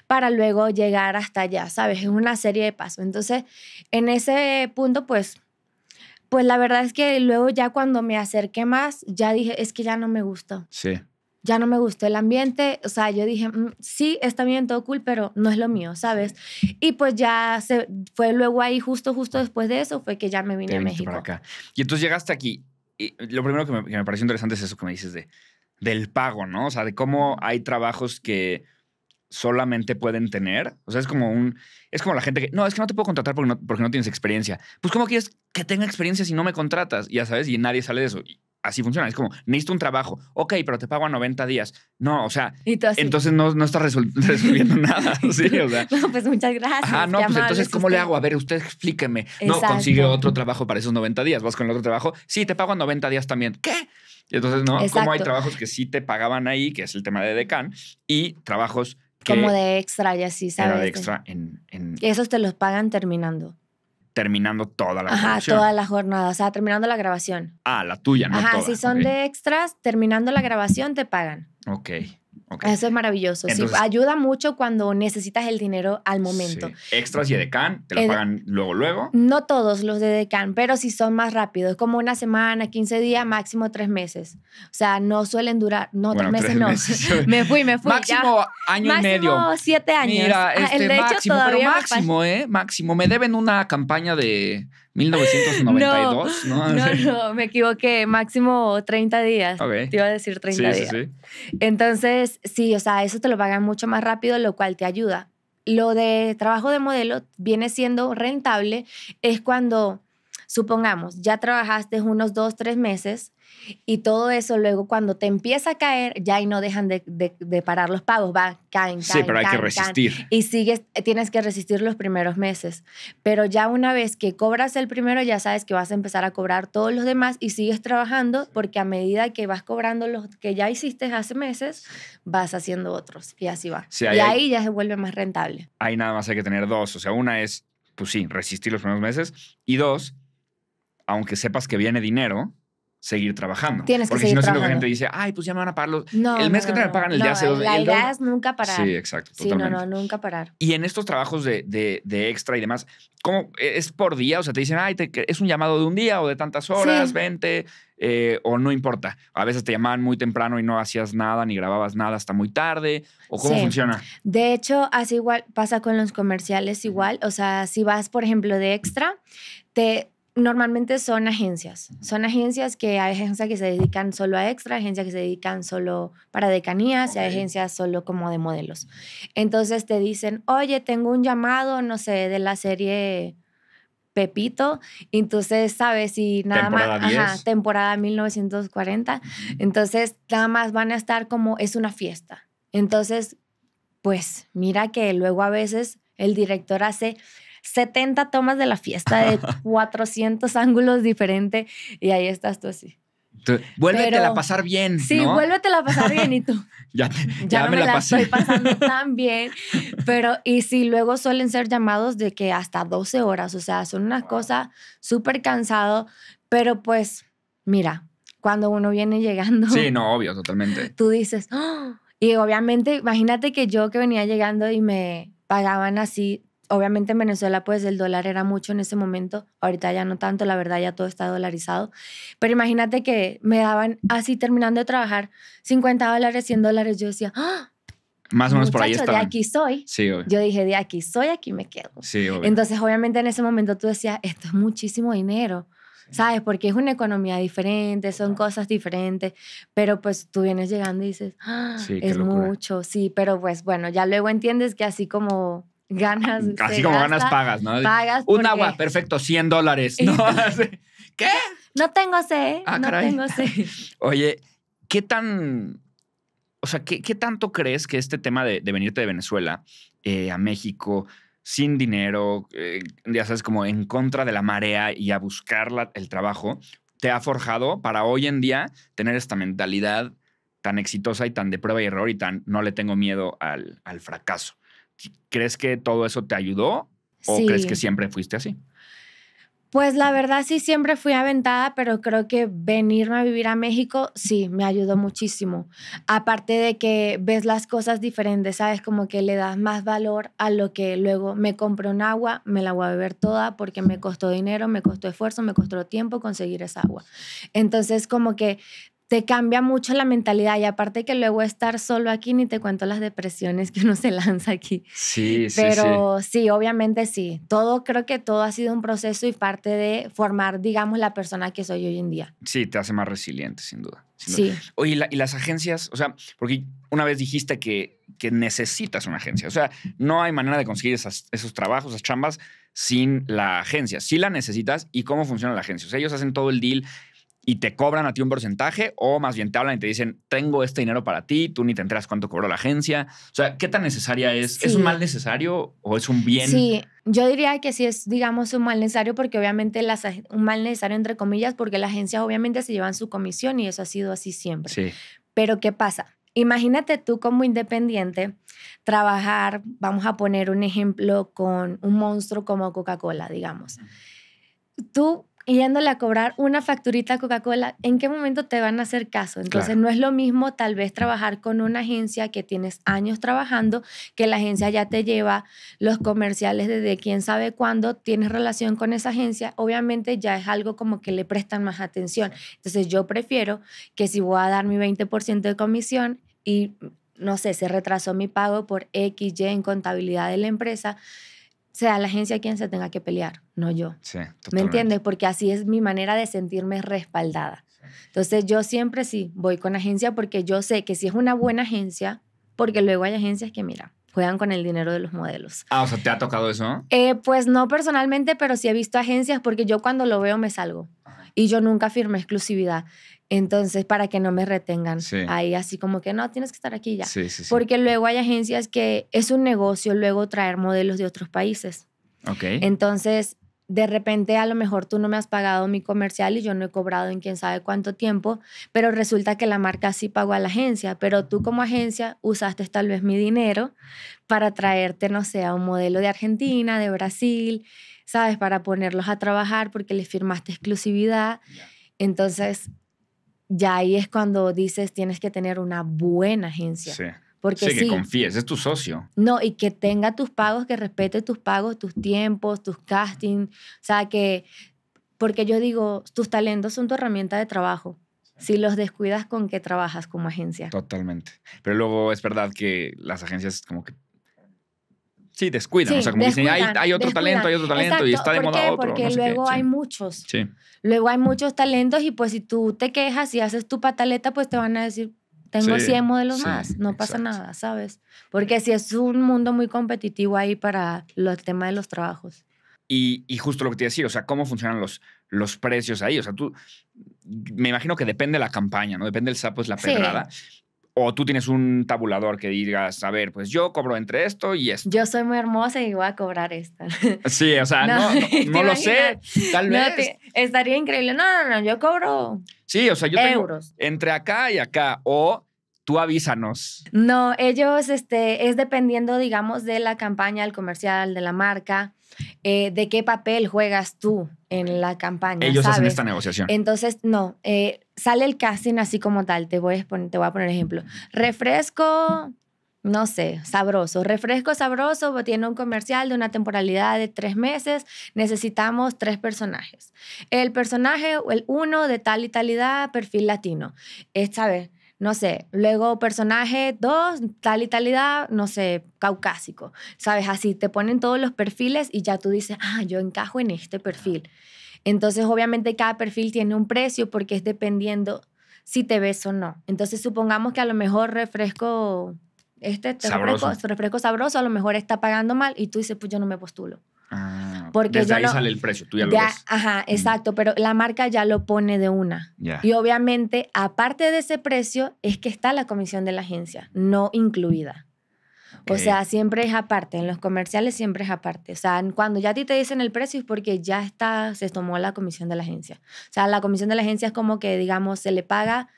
para luego llegar hasta allá, ¿sabes? Es una serie de pasos. Entonces, en ese punto, pues, pues la verdad es que luego ya cuando me acerqué más, ya dije, es que ya no me gustó. Sí ya no me gustó el ambiente, o sea, yo dije, mm, sí, está bien, todo cool, pero no es lo mío, ¿sabes? Y pues ya se fue luego ahí, justo, justo después de eso, fue que ya me vine a México. Y entonces llegaste aquí, y lo primero que me, pareció interesante es eso que me dices de, del pago, ¿no? O sea, de cómo hay trabajos que solamente pueden tener. O sea, es como un. Es como la gente que. No, es que no te puedo contratar porque no, tienes experiencia. Pues, ¿cómo quieres que tenga experiencia si no me contratas? Ya sabes, y nadie sale de eso así funciona. Es como, necesito un trabajo. Ok, pero te pago a 90 días. No, o sea, entonces no, no estás resolviendo nada. No, pues muchas gracias. Ah, no, pues entonces, ¿cómo le hago? A ver, usted explíqueme. No, consigue otro trabajo para esos 90 días. Vas con el otro trabajo. Sí, te pago a 90 días también. ¿Qué? Entonces, no, como hay trabajos que sí te pagaban ahí, que es el tema de Decan, y trabajos que. Como de extra ya así, ¿sabes? Era de extra en. Y esos te los pagan terminando terminando toda la Ajá, toda la jornada, o sea, terminando la grabación. Ah, la tuya, no Ajá, si son de extras, terminando la grabación te pagan. Ok. Eso es maravilloso. ayuda mucho cuando necesitas el dinero al momento. Extras y can ¿te lo eh, pagan luego, luego? No todos los de can pero sí son más rápidos, como una semana, 15 días, máximo tres meses. O sea, no suelen durar, no, 3 tres meses no. me fui, me fui. Máximo año y medio. Máximo siete años. Mira, ah, el este, máximo, máximo, ¿eh? Máximo. Me deben una campaña de 1992, no, ¿no? me equivoqué. Máximo 30 días. Te iba a decir 30 sí, Sí, sí. Entonces, sí, o sea, eso te lo pagan mucho más rápido, lo cual te ayuda. Lo de trabajo de modelo viene siendo rentable es cuando supongamos, ya trabajaste unos dos, tres meses y todo eso luego cuando te empieza a caer, ya y no dejan de, parar los pagos, va, caen, caen. Sí, pero hay que resistir. y sigues, tienes que resistir los primeros meses. Pero ya una vez que cobras el primero, ya sabes que vas a empezar a cobrar todos los demás y sigues trabajando porque a medida que vas cobrando los que ya hiciste hace meses, vas haciendo otros y así va. y ahí ya se vuelve más rentable. Ahí nada más hay que tener dos. O sea, una es, pues sí, resistir los primeros meses y dos, aunque sepas que viene dinero, seguir trabajando. Tienes que Porque si no, siento que gente dice, ay, pues ya me van a pagar los. No, el mes que te me pagan el día hace La es nunca parar. Sí, exacto. Sí, no, no, nunca parar. Y en estos trabajos de, de, extra y demás, ¿cómo es por día? O sea, te dicen, ay, es un llamado de un día o de tantas horas, 20 eh, o no importa. A veces te llamaban muy temprano y no hacías nada ni grababas nada hasta muy tarde. ¿O cómo funciona? De hecho, así igual pasa con los comerciales, igual. O sea, si vas, por ejemplo, de extra, te Normalmente son agencias. Son agencias que hay agencias que se dedican solo a extra, agencias que se dedican solo para decanías y hay agencias solo como de modelos. Entonces te dicen, oye, tengo un llamado, no sé, de la serie Pepito. Entonces, ¿sabes? Y nada más. 10. temporada 1940. Entonces, nada más van a estar como es una fiesta. Entonces, pues mira que luego a veces el director hace 70 tomas de la fiesta de 400 ángulos diferentes y ahí estás tú así. Tú, a pasar bien. Sí, ¿no? vuélvetela a pasar bien y tú. ya, ya, ya me, la, estoy pasando tan bien. Pero, y si luego suelen ser llamados de que hasta 12 horas, o sea, son una cosas cosa súper cansado, pero pues, mira, cuando uno viene llegando. Sí, no, obvio, totalmente. Tú dices, ¡Ah! y obviamente, imagínate que yo que venía llegando y me pagaban así obviamente en Venezuela pues el dólar era mucho en ese momento, ahorita ya no tanto, la verdad ya todo está dolarizado, pero imagínate que me daban así terminando de trabajar 50 dólares, 100 dólares, yo decía, ¡Ah! Más o menos por ahí estaban. de aquí soy. Sí, Yo dije, de aquí soy, aquí me quedo. Sí, Entonces, obviamente en ese momento tú decías, esto es muchísimo dinero. ¿sabes? Porque es una economía diferente, son cosas diferentes, pero pues tú vienes llegando y dices, ¡Ah, es mucho, sí, pero pues bueno, ya luego entiendes que así como ganas. Así como ganas, pagas, ¿no? Pagas. Un agua, perfecto, 100 dólares. ¿Qué? No tengo sé, ¿eh? ah, no tengo Oye, ¿qué tan. O sea, ¿qué, tanto crees que este tema de, venirte de Venezuela eh, a México sin dinero, eh, ya sabes, como en contra de la marea y a buscar el trabajo, te ha forjado para hoy en día tener esta mentalidad tan exitosa y tan de prueba y error y tan no le tengo miedo al, al fracaso? ¿Crees que todo eso te ayudó o crees que siempre fuiste así? Pues la verdad sí siempre fui aventada, pero creo que venirme a vivir a México sí me ayudó muchísimo. Aparte de que ves las cosas diferentes, sabes como que le das más valor a lo que luego me compro un agua, me la voy a beber toda porque me costó dinero, me costó esfuerzo, me costó tiempo conseguir esa agua. Entonces como que te cambia mucho la mentalidad y aparte que luego estar solo aquí, ni te cuento las depresiones que uno se lanza aquí. Sí, sí. Pero sí. obviamente sí. Todo, creo que todo ha sido un proceso y parte de formar, digamos, la persona que soy hoy en día. Sí, te hace más resiliente, sin duda. sí. Oye, ¿y, las agencias? O sea, porque una vez dijiste que, que necesitas una agencia. O sea, no hay manera de conseguir esos trabajos, esas chambas sin la agencia. Sí la necesitas y cómo funciona la agencia. O sea, ellos hacen todo el deal y te cobran a ti un porcentaje o más bien te hablan y te dicen, tengo este dinero para ti, tú ni te enteras cuánto cobró la agencia. O sea, ¿qué tan necesaria es? ¿Es un mal necesario o es un bien? Sí, yo diría que sí es, digamos, un mal necesario porque obviamente las, un mal necesario entre comillas porque las agencias obviamente se llevan su comisión y eso ha sido así siempre. Sí. Pero ¿qué pasa? Imagínate tú como independiente trabajar, vamos a poner un ejemplo con un monstruo como Coca-Cola, digamos. Tú yéndole a cobrar una facturita Coca-Cola, ¿en qué momento te van a hacer caso? Entonces no es lo mismo tal vez trabajar con una agencia que tienes años trabajando, que la agencia ya te lleva los comerciales desde quién sabe cuándo, tienes relación con esa agencia, obviamente ya es algo como que le prestan más atención. Entonces yo prefiero que si voy a dar mi 20% de comisión y no sé, se retrasó mi pago por X, en contabilidad de la empresa, sea la agencia quien se tenga que pelear, no yo. Sí, ¿Me entiendes? Porque así es mi manera de sentirme respaldada. Entonces yo siempre sí voy con agencia porque yo sé que si es una buena agencia, porque luego hay agencias que, mira, juegan con el dinero de los modelos. Ah, o sea, ¿te ha tocado eso? Eh, pues no personalmente, pero sí he visto agencias porque yo cuando lo veo me salgo. Y yo nunca firmé exclusividad. Entonces, para que no me retengan ahí, así como que no, tienes que estar aquí ya. Porque luego hay agencias que es un negocio luego traer modelos de otros países. Okay. Entonces, de repente a lo mejor tú no me has pagado mi comercial y yo no he cobrado en quién sabe cuánto tiempo, pero resulta que la marca sí pagó a la agencia, pero tú como agencia usaste tal vez mi dinero para traerte, no sé, a un modelo de Argentina, de Brasil, ¿sabes? Para ponerlos a trabajar porque les firmaste exclusividad. Entonces, ya ahí es cuando dices tienes que tener una buena agencia. Sí. Porque sí, que confíes, es tu socio. No, y que tenga tus pagos, que respete tus pagos, tus tiempos, tus castings. O sea, que. Porque yo digo, tus talentos son tu herramienta de trabajo. Si los descuidas, ¿con qué trabajas como agencia? Totalmente. Pero luego es verdad que las agencias como que Sí, descuidan. o sea, como dicen, hay, otro talento, hay otro talento y está de moda otro. Porque luego hay muchos. Sí. Luego hay muchos talentos y pues si tú te quejas y haces tu pataleta, pues te van a decir, tengo 100 modelos más, no pasa nada, ¿sabes? Porque si es un mundo muy competitivo ahí para los tema de los trabajos. Y, justo lo que te decía, o sea, cómo funcionan los, los precios ahí. O sea, tú, me imagino que depende de la campaña, ¿no? Depende del sapo, es la pedrada. Sí. O tú tienes un tabulador que digas, a ver, pues yo cobro entre esto y esto. Yo soy muy hermosa y voy a cobrar esto. Sí, o sea, no, no, lo sé, tal vez. estaría increíble. No, no, no, yo cobro. Sí, o sea, yo euros. entre acá y acá. O tú avísanos. No, ellos, este, es dependiendo, digamos, de la campaña, el comercial, de la marca. Eh, de qué papel juegas tú en la campaña. Ellos hacen esta negociación. Entonces, no, eh, sale el casting así como tal, te voy, a poner, te voy a poner ejemplo. Refresco, no sé, sabroso. Refresco sabroso tiene un comercial de una temporalidad de tres meses. Necesitamos tres personajes. El personaje, el uno de tal y tal perfil latino. Esta vez no sé, luego personaje 2, tal y tal no sé, caucásico. ¿Sabes? Así te ponen todos los perfiles y ya tú dices, ah, yo encajo en este perfil. Entonces, obviamente, cada perfil tiene un precio porque es dependiendo si te ves o no. Entonces, supongamos que a lo mejor refresco, este, Refresco, refresco, sabroso, a lo mejor está pagando mal y tú dices, pues yo no me postulo. Ah. Porque Desde sale el precio, tú ya, lo ves. Ajá, exacto, pero la marca ya lo pone de una. Y obviamente, aparte de ese precio, es que está la comisión de la agencia, no incluida. O sea, siempre es aparte, en los comerciales siempre es aparte. O sea, cuando ya a ti te dicen el precio es porque ya está, se tomó la comisión de la agencia. O sea, la comisión de la agencia es como que, digamos, se le paga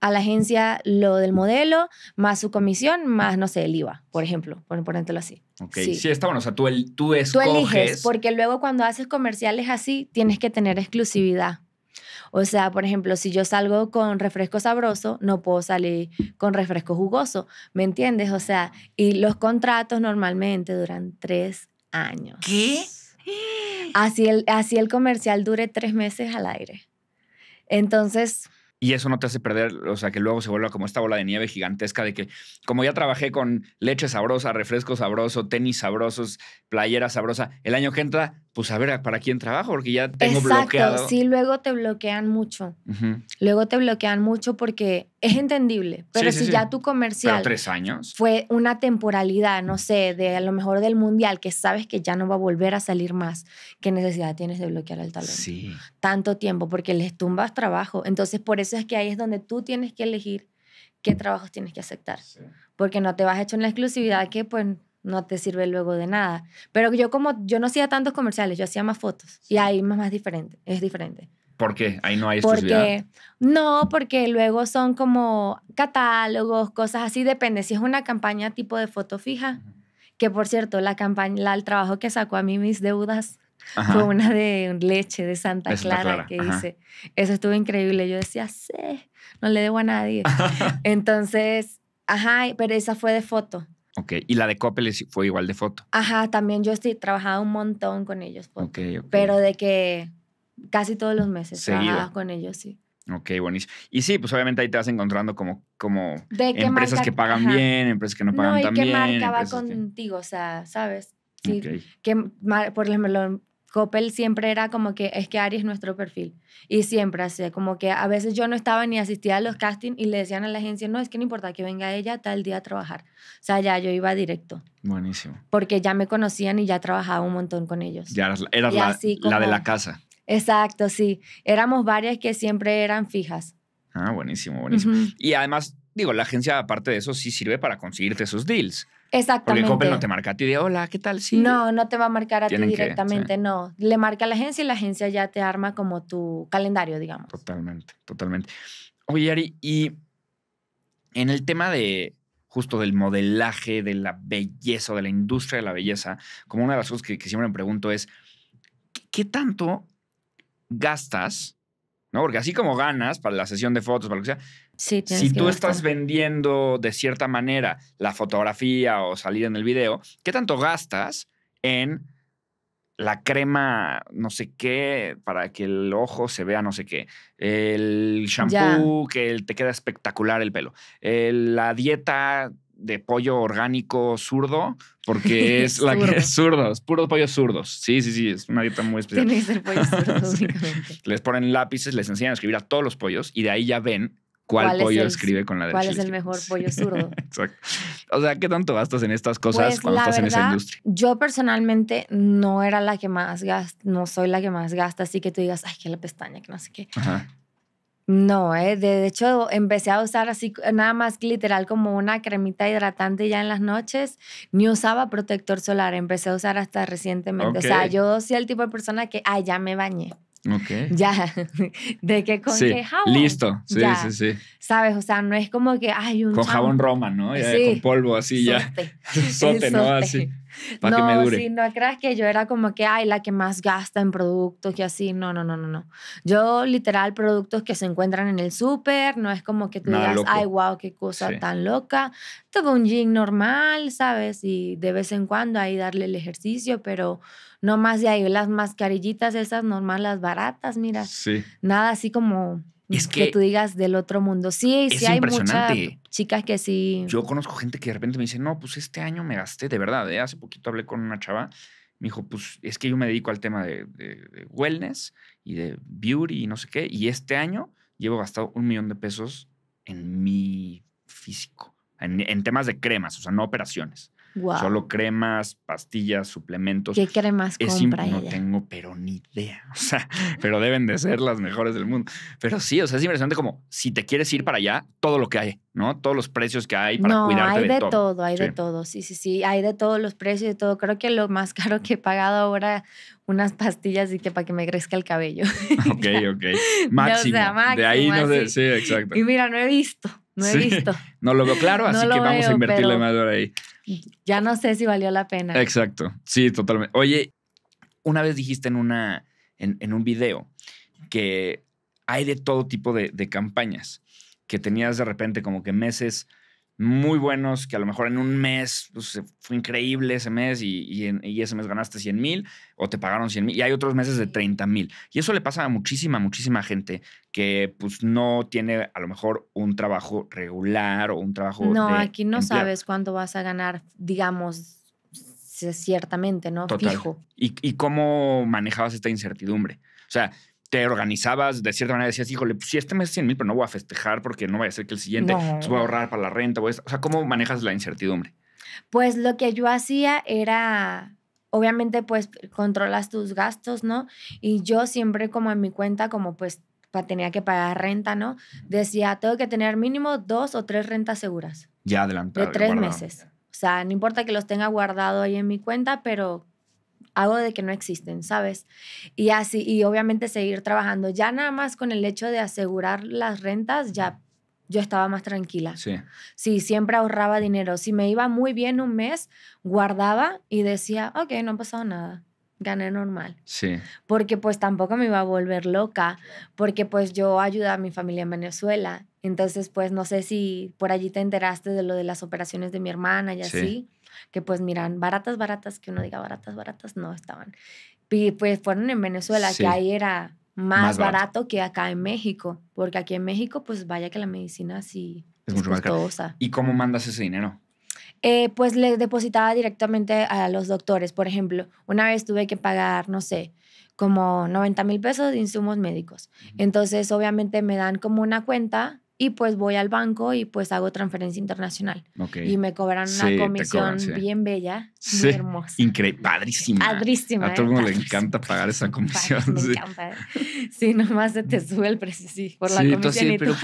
a la agencia lo del modelo, más su comisión, más, no sé, el IVA, por ejemplo, por así. Ok, sí, está bueno. O sea, tú, el, tú eliges, porque luego cuando haces comerciales así, tienes que tener exclusividad. O sea, por ejemplo, si yo salgo con refresco sabroso, no puedo salir con refresco jugoso, ¿me entiendes? O sea, y los contratos normalmente duran tres años. ¿Qué? Así el, así el comercial dure tres meses al aire. Entonces, y eso no te hace perder, o sea, que luego se vuelva como esta bola de nieve gigantesca de que, como ya trabajé con leche sabrosa, refresco sabroso, tenis sabrosos, playera sabrosa, el año que entra pues a ver para quién trabajo, porque ya tengo Exacto, bloqueado. sí, luego te bloquean mucho. Luego te bloquean mucho porque es entendible, pero si ya tu comercial. tres años. Fue una temporalidad, no sé, de a lo mejor del mundial, que sabes que ya no va a volver a salir más. ¿Qué necesidad tienes de bloquear al talento? Sí. Tanto tiempo, porque les tumbas trabajo. Entonces, por eso es que ahí es donde tú tienes que elegir qué trabajos tienes que aceptar. Porque no te vas a echar una exclusividad que, pues, no te sirve luego de nada. Pero yo como yo no hacía tantos comerciales, yo hacía más fotos y ahí más, más diferente, es diferente. ¿Por qué? Ahí no hay porque, No, porque luego son como catálogos, cosas así, depende. Si es una campaña tipo de foto fija, que por cierto, la campaña, la, el trabajo que sacó a mí mis deudas fue una de leche de Santa Clara, que hice. Eso estuvo increíble. Yo decía, sí, no le debo a nadie. Entonces, Ajá, pero esa fue de foto. Ok, y la de Coppel fue igual de foto. Ajá, también yo estoy, trabajaba un montón con ellos. Pues. Pero de que casi todos los meses con ellos, sí. Ok, buenísimo. Y sí, pues obviamente ahí te vas encontrando como, como empresas que pagan bien, empresas que no pagan no, y qué marca va contigo? O sea, ¿sabes? Sí, que, por ejemplo, Coppel siempre era como que es que Ari es nuestro perfil. Y siempre así, como que a veces yo no estaba ni asistía a los castings y le decían a la agencia, no, es que no importa que venga ella tal día a trabajar. O sea, ya yo iba directo. Buenísimo. Porque ya me conocían y ya trabajaba un montón con ellos. Ya eras, la, de la casa. Exacto, sí. Éramos varias que siempre eran fijas. Ah, buenísimo, buenísimo. Y además, digo, la agencia, aparte de eso, sí sirve para conseguirte esos deals. Exactamente. Porque no te marca a ti de hola, ¿qué tal? Sí. No, no te va a marcar a ti directamente, no. Le marca a la agencia y la agencia ya te arma como tu calendario, digamos. Totalmente, totalmente. Oye, Yari y en el tema de justo del modelaje, de la belleza, de la industria de la belleza, como una de las cosas que, siempre me pregunto es, ¿qué, tanto gastas? ¿no? Porque así como ganas para la sesión de fotos, para lo que sea, si tú estás vendiendo de cierta manera la fotografía o salir en el video, ¿qué tanto gastas en la crema no sé qué para que el ojo se vea no sé qué, el shampoo que te queda espectacular el pelo, la dieta de pollo orgánico zurdo, porque es la que es zurdos, puros pollos zurdos. Sí, sí, sí, es una dieta muy especial. Tiene que ser pollo zurdo sí. Les ponen lápices, les enseñan a escribir a todos los pollos y de ahí ya ven cuál, pollo escribe con la derecha. ¿Cuál es el mejor pollo zurdo? Exacto. O sea, ¿qué tanto gastas en estas cosas pues, cuando estás en esa industria? Yo personalmente no era la que más gasta, no soy la que más gasta, así que tú digas, ay, que la pestaña, que no sé qué. Ajá. No, eh. de hecho empecé a usar así nada más literal como una cremita hidratante ya en las noches. Ni usaba protector solar, empecé a usar hasta recientemente. O sea, yo soy el tipo de persona que, ay, ya me bañé. Ok. Ya, de qué con qué jabón. Listo, sí, sí, sí. Sabes, o sea, no es como que hay un. Con jabón roma, ¿no? Con polvo, así ya. sote, ¿no? Así. Para que me dure. Sí, no creas que yo era como que, ay, la que más gasta en productos y así. No, no, no, no, no. Yo, literal, productos que se encuentran en el súper, no es como que tú digas, ay, wow, qué cosa tan loca. Todo un jean normal, ¿sabes? Y de vez en cuando ahí darle el ejercicio, pero no más de ahí, las mascarillitas esas normales, las baratas, mira. Sí. Nada así como que, tú digas del otro mundo. Sí, sí hay muchas chicas que sí. Yo conozco gente que de repente me dice, no, pues este año me gasté, de verdad, ¿eh? hace poquito hablé con una chava, me dijo, pues es que yo me dedico al tema de, wellness y de beauty y no sé qué, y este año llevo gastado un millón de pesos en mi físico, en temas de cremas, o sea, no operaciones. Solo cremas, pastillas, suplementos. ¿Qué cremas compra ella? No tengo, pero ni idea. O sea, pero deben de ser las mejores del mundo. Pero sí, o sea, es impresionante como si te quieres ir para allá, todo lo que hay, ¿no? Todos los precios que hay para no, cuidarte hay de, todo. hay de todo. Sí, sí, sí. Hay de todos los precios, de todo. Creo que lo más caro que he pagado ahora unas pastillas y que para que me crezca el cabello. Ok, ok. Máximo. máximo de ahí no sé, sí, exacto. Y mira, no he visto. No he visto. No lo veo claro, así que vamos a invertirle más hora ahí. Ya no sé si valió la pena. Exacto. Sí, totalmente. Oye, una vez dijiste en, una, en, un video que hay de todo tipo de, de, campañas, que tenías de repente como que meses muy buenos que a lo mejor en un mes pues, fue increíble ese mes y, ese mes ganaste 100 mil o te pagaron 100 mil y hay otros meses de 30 mil. Y eso le pasa a muchísima, muchísima gente que pues no tiene a lo mejor un trabajo regular o un trabajo... No, aquí no sabes cuánto vas a ganar, digamos, ciertamente, ¿no? Fijo. ¿Y, ¿Y cómo manejabas esta incertidumbre? O sea, te organizabas de cierta manera, decías, híjole, pues, si este mes es 100 mil, pero no voy a festejar porque no vaya a ser que el siguiente no. voy a ahorrar para la renta. O sea, ¿cómo manejas la incertidumbre? Pues lo que yo hacía era, obviamente, pues controlas tus gastos, ¿no? Y yo siempre como en mi cuenta, como pues tenía que pagar renta, ¿no? Decía, tengo que tener mínimo dos o tres rentas seguras. Ya adelantado. De tres meses. O sea, no importa que los tenga guardado ahí en mi cuenta, pero hago de que no existen, ¿sabes? Y así, y obviamente seguir trabajando. Ya nada más con el hecho de asegurar las rentas, ya yo estaba más tranquila. Sí. Sí, siempre ahorraba dinero. Si me iba muy bien un mes, guardaba y decía, ok, no ha pasado nada. Gané normal. Sí. Porque pues tampoco me iba a volver loca, porque pues yo ayudaba a mi familia en Venezuela. Entonces pues no sé si por allí te enteraste de lo de las operaciones de mi hermana y sí. así que pues miran, baratas, baratas, que uno diga baratas, baratas, no estaban. Y pues fueron en Venezuela, que ahí era más, barato. que acá en México, porque aquí en México pues vaya que la medicina sí es, costosa. ¿Y cómo mandas ese dinero? Eh, pues le depositaba directamente a los doctores. Por ejemplo, una vez tuve que pagar, no sé, como 90 mil pesos de insumos médicos. Entonces, obviamente me dan como una cuenta y pues voy al banco y pues hago transferencia internacional. Y me cobran una comisión bien bella, sí. hermosa. padrísima. Padrísima. A todo el mundo le encanta pagar esa comisión. Sí, nomás se te sube el precio, sí, por la comisión. pero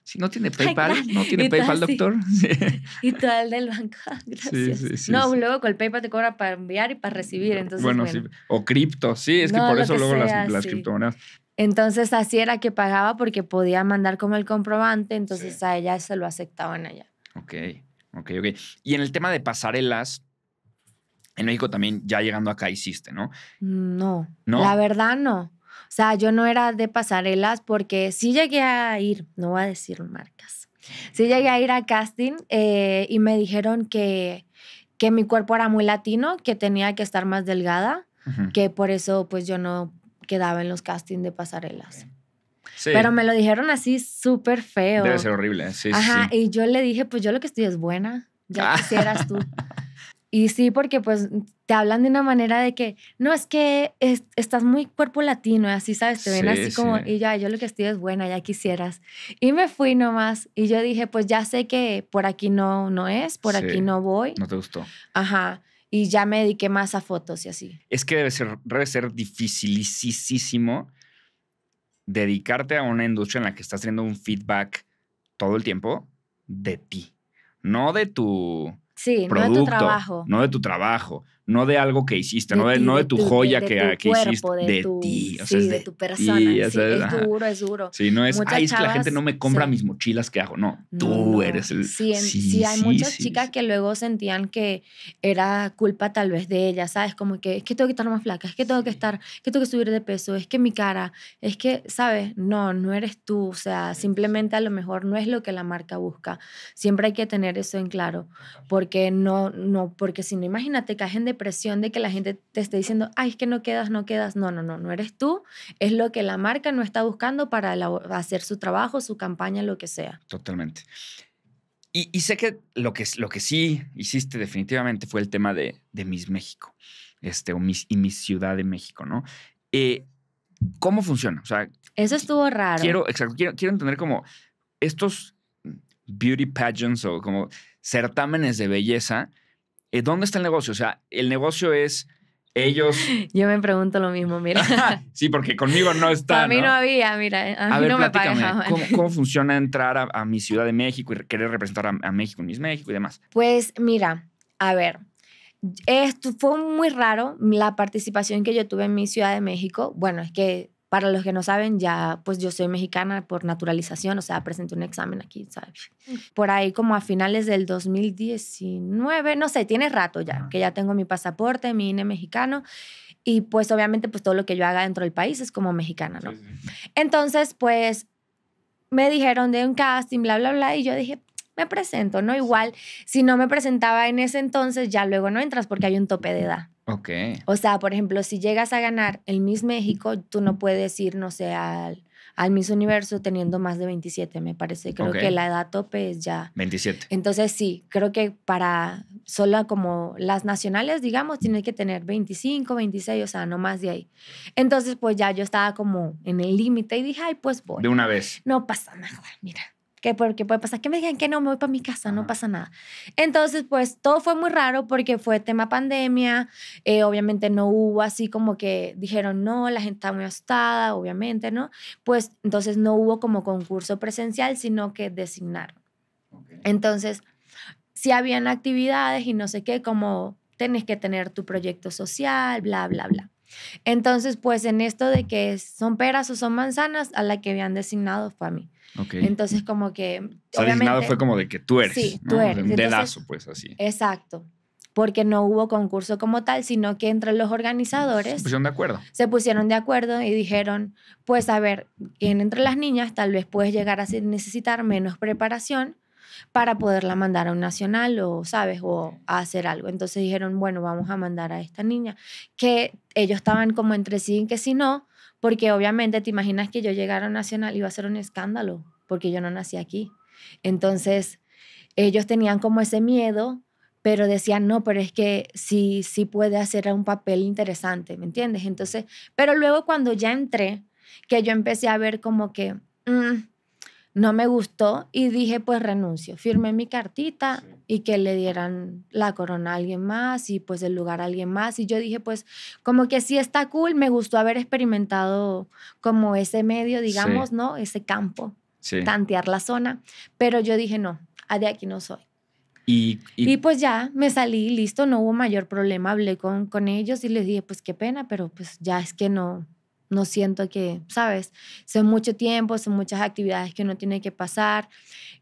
si no tiene PayPal, no tiene PayPal, doctor. doctor. Y todo el del banco, gracias. no, luego con el PayPal te cobra para enviar y para recibir, entonces Bueno, sí, o cripto, sí, es que por eso luego las, las criptomonedas. Entonces así era que pagaba porque podía mandar como el comprobante, entonces a ella se lo aceptaban allá. Ok, ok, ok. Y en el tema de pasarelas, en México también ya llegando acá hiciste, ¿no? No, no. La verdad no. O sea, yo no era de pasarelas porque sí llegué a ir, no voy a decir marcas, sí llegué a ir a casting eh, y me dijeron que, que mi cuerpo era muy latino, que tenía que estar más delgada, que por eso pues yo no quedaba en los castings de pasarelas. Pero me lo dijeron así súper feo. Debe ser horrible, sí. Ajá, y yo le dije, pues yo lo que estoy es buena, ya ah. quisieras tú. Y sí, porque pues te hablan de una manera de que, no, es que estás muy cuerpo latino, así, ¿sabes? Te ven así como, y ya, yo lo que estoy es buena, ya quisieras. Y me fui nomás y yo dije, pues ya sé que por aquí no, no es, por aquí no voy. No te gustó. Ajá y ya me dediqué más a fotos y así. Es que debe ser, debe ser dificilísimo dedicarte a una industria en la que estás teniendo un feedback todo el tiempo de ti, no de tu sí, producto, no de tu trabajo, no de tu trabajo, no de algo que hiciste, no, de, no de tu, joya que, tu que hiciste, de, ti, o de, tu persona. sí, es duro, es duro. Sí, no es, Ahí es que la gente no me compra mis mochilas que hago, no, tú eres el... Sí, sí, hay muchas chicas que luego sentían que era culpa tal vez de ellas, ¿sabes? Como que es que tengo que estar más flaca, es que tengo que estar, que tengo que subir de peso, es que mi cara, es que, ¿sabes? No, no eres tú, o sea, simplemente a lo mejor no es lo que la marca busca. Siempre hay que tener eso en claro, porque no, no, porque si no, imagínate, que hay gente presión de que la gente te esté diciendo, ay, es que no quedas, no quedas. No, no, no, no eres tú. Es lo que la marca no está buscando para hacer su trabajo, su campaña, lo que sea. Totalmente. Y, sé que lo, que lo que sí hiciste definitivamente fue el tema de, de Miss México este, o mis y mi Ciudad de México, ¿no? Eh, ¿Cómo funciona? O sea, eso estuvo raro. Quiero, quiero, quiero entender cómo estos beauty pageants o como certámenes de belleza eh, ¿dónde está el negocio? O sea, el negocio es ellos. Yo me pregunto lo mismo, mira. sí, porque conmigo no está. A mí no, había, mira, a, mí no me ¿cómo, funciona entrar a, mi Ciudad de México y querer representar a, México en Miss México y demás? Pues mira, a ver. Esto fue muy raro la participación que yo tuve en mi Ciudad de México. Bueno, es que para los que no saben, ya pues yo soy mexicana por naturalización, o sea, presenté un examen aquí, ¿sabes? Mm. Por ahí como a finales del 2019, no sé, tiene rato ya, que ya tengo mi pasaporte, mi INE mexicano y pues obviamente pues todo lo que yo haga dentro del país es como mexicana, ¿no? Entonces pues me dijeron de un casting, bla, bla, bla, y yo dije, me presento, ¿no? Igual, si no me presentaba en ese entonces, ya luego no entras porque hay un tope de edad. Ok. O sea, por ejemplo, si llegas a ganar el Miss México, tú no puedes ir, no sé, al, al Miss Universo teniendo más de 27, me parece. Creo que la edad tope es ya. 27. Entonces, sí, creo que para solo como las nacionales, digamos, tiene que tener 25, 26, o sea, no más de ahí. Entonces, pues ya yo estaba como en el límite y dije, ay, pues voy. De una vez. No pasa nada, mira que porque puede pasar que me digan que no, me voy para mi casa, no pasa nada. Entonces, pues todo fue muy raro porque fue tema pandemia, eh, obviamente no hubo así como que dijeron, no, la gente está muy asustada, obviamente, ¿no? Pues entonces no hubo como concurso presencial, sino que designaron. Entonces, si sí habían actividades y no sé qué, como tenés que tener tu proyecto social, bla, bla, bla. Entonces, pues en esto de que son peras o son manzanas, a la que habían designado fue a mí. Entonces, como que. fue como de que tú eres. pues así. Exacto. Porque no hubo concurso como tal, sino que entre los organizadores. Se pusieron de acuerdo. Se pusieron de acuerdo y dijeron: Pues a ver, entre las niñas tal vez puedes llegar a necesitar menos preparación para poderla mandar a un nacional o, ¿sabes? O a hacer algo. Entonces dijeron, bueno, vamos a mandar a esta niña, que ellos estaban como entre sí en que si no, porque obviamente te imaginas que yo llegara a Nacional iba a ser un escándalo, porque yo no nací aquí. Entonces, ellos tenían como ese miedo, pero decían, no, pero es que sí, sí puede hacer un papel interesante, ¿me entiendes? Entonces, pero luego cuando ya entré, que yo empecé a ver como que, mm, no me gustó y dije pues renuncio. Firmé mi cartita y que le dieran la corona a alguien más y pues el lugar a alguien más. Y yo dije pues como que sí está cool, me gustó haber experimentado como ese medio, digamos, ¿no? Ese campo, tantear la zona. Pero yo dije no, ah, de aquí no soy. Y, pues ya me salí, listo, no hubo mayor problema, hablé con, con ellos y les dije pues qué pena, pero pues ya es que no, no siento que, ¿sabes? Son mucho tiempo, son muchas actividades que uno tiene que pasar.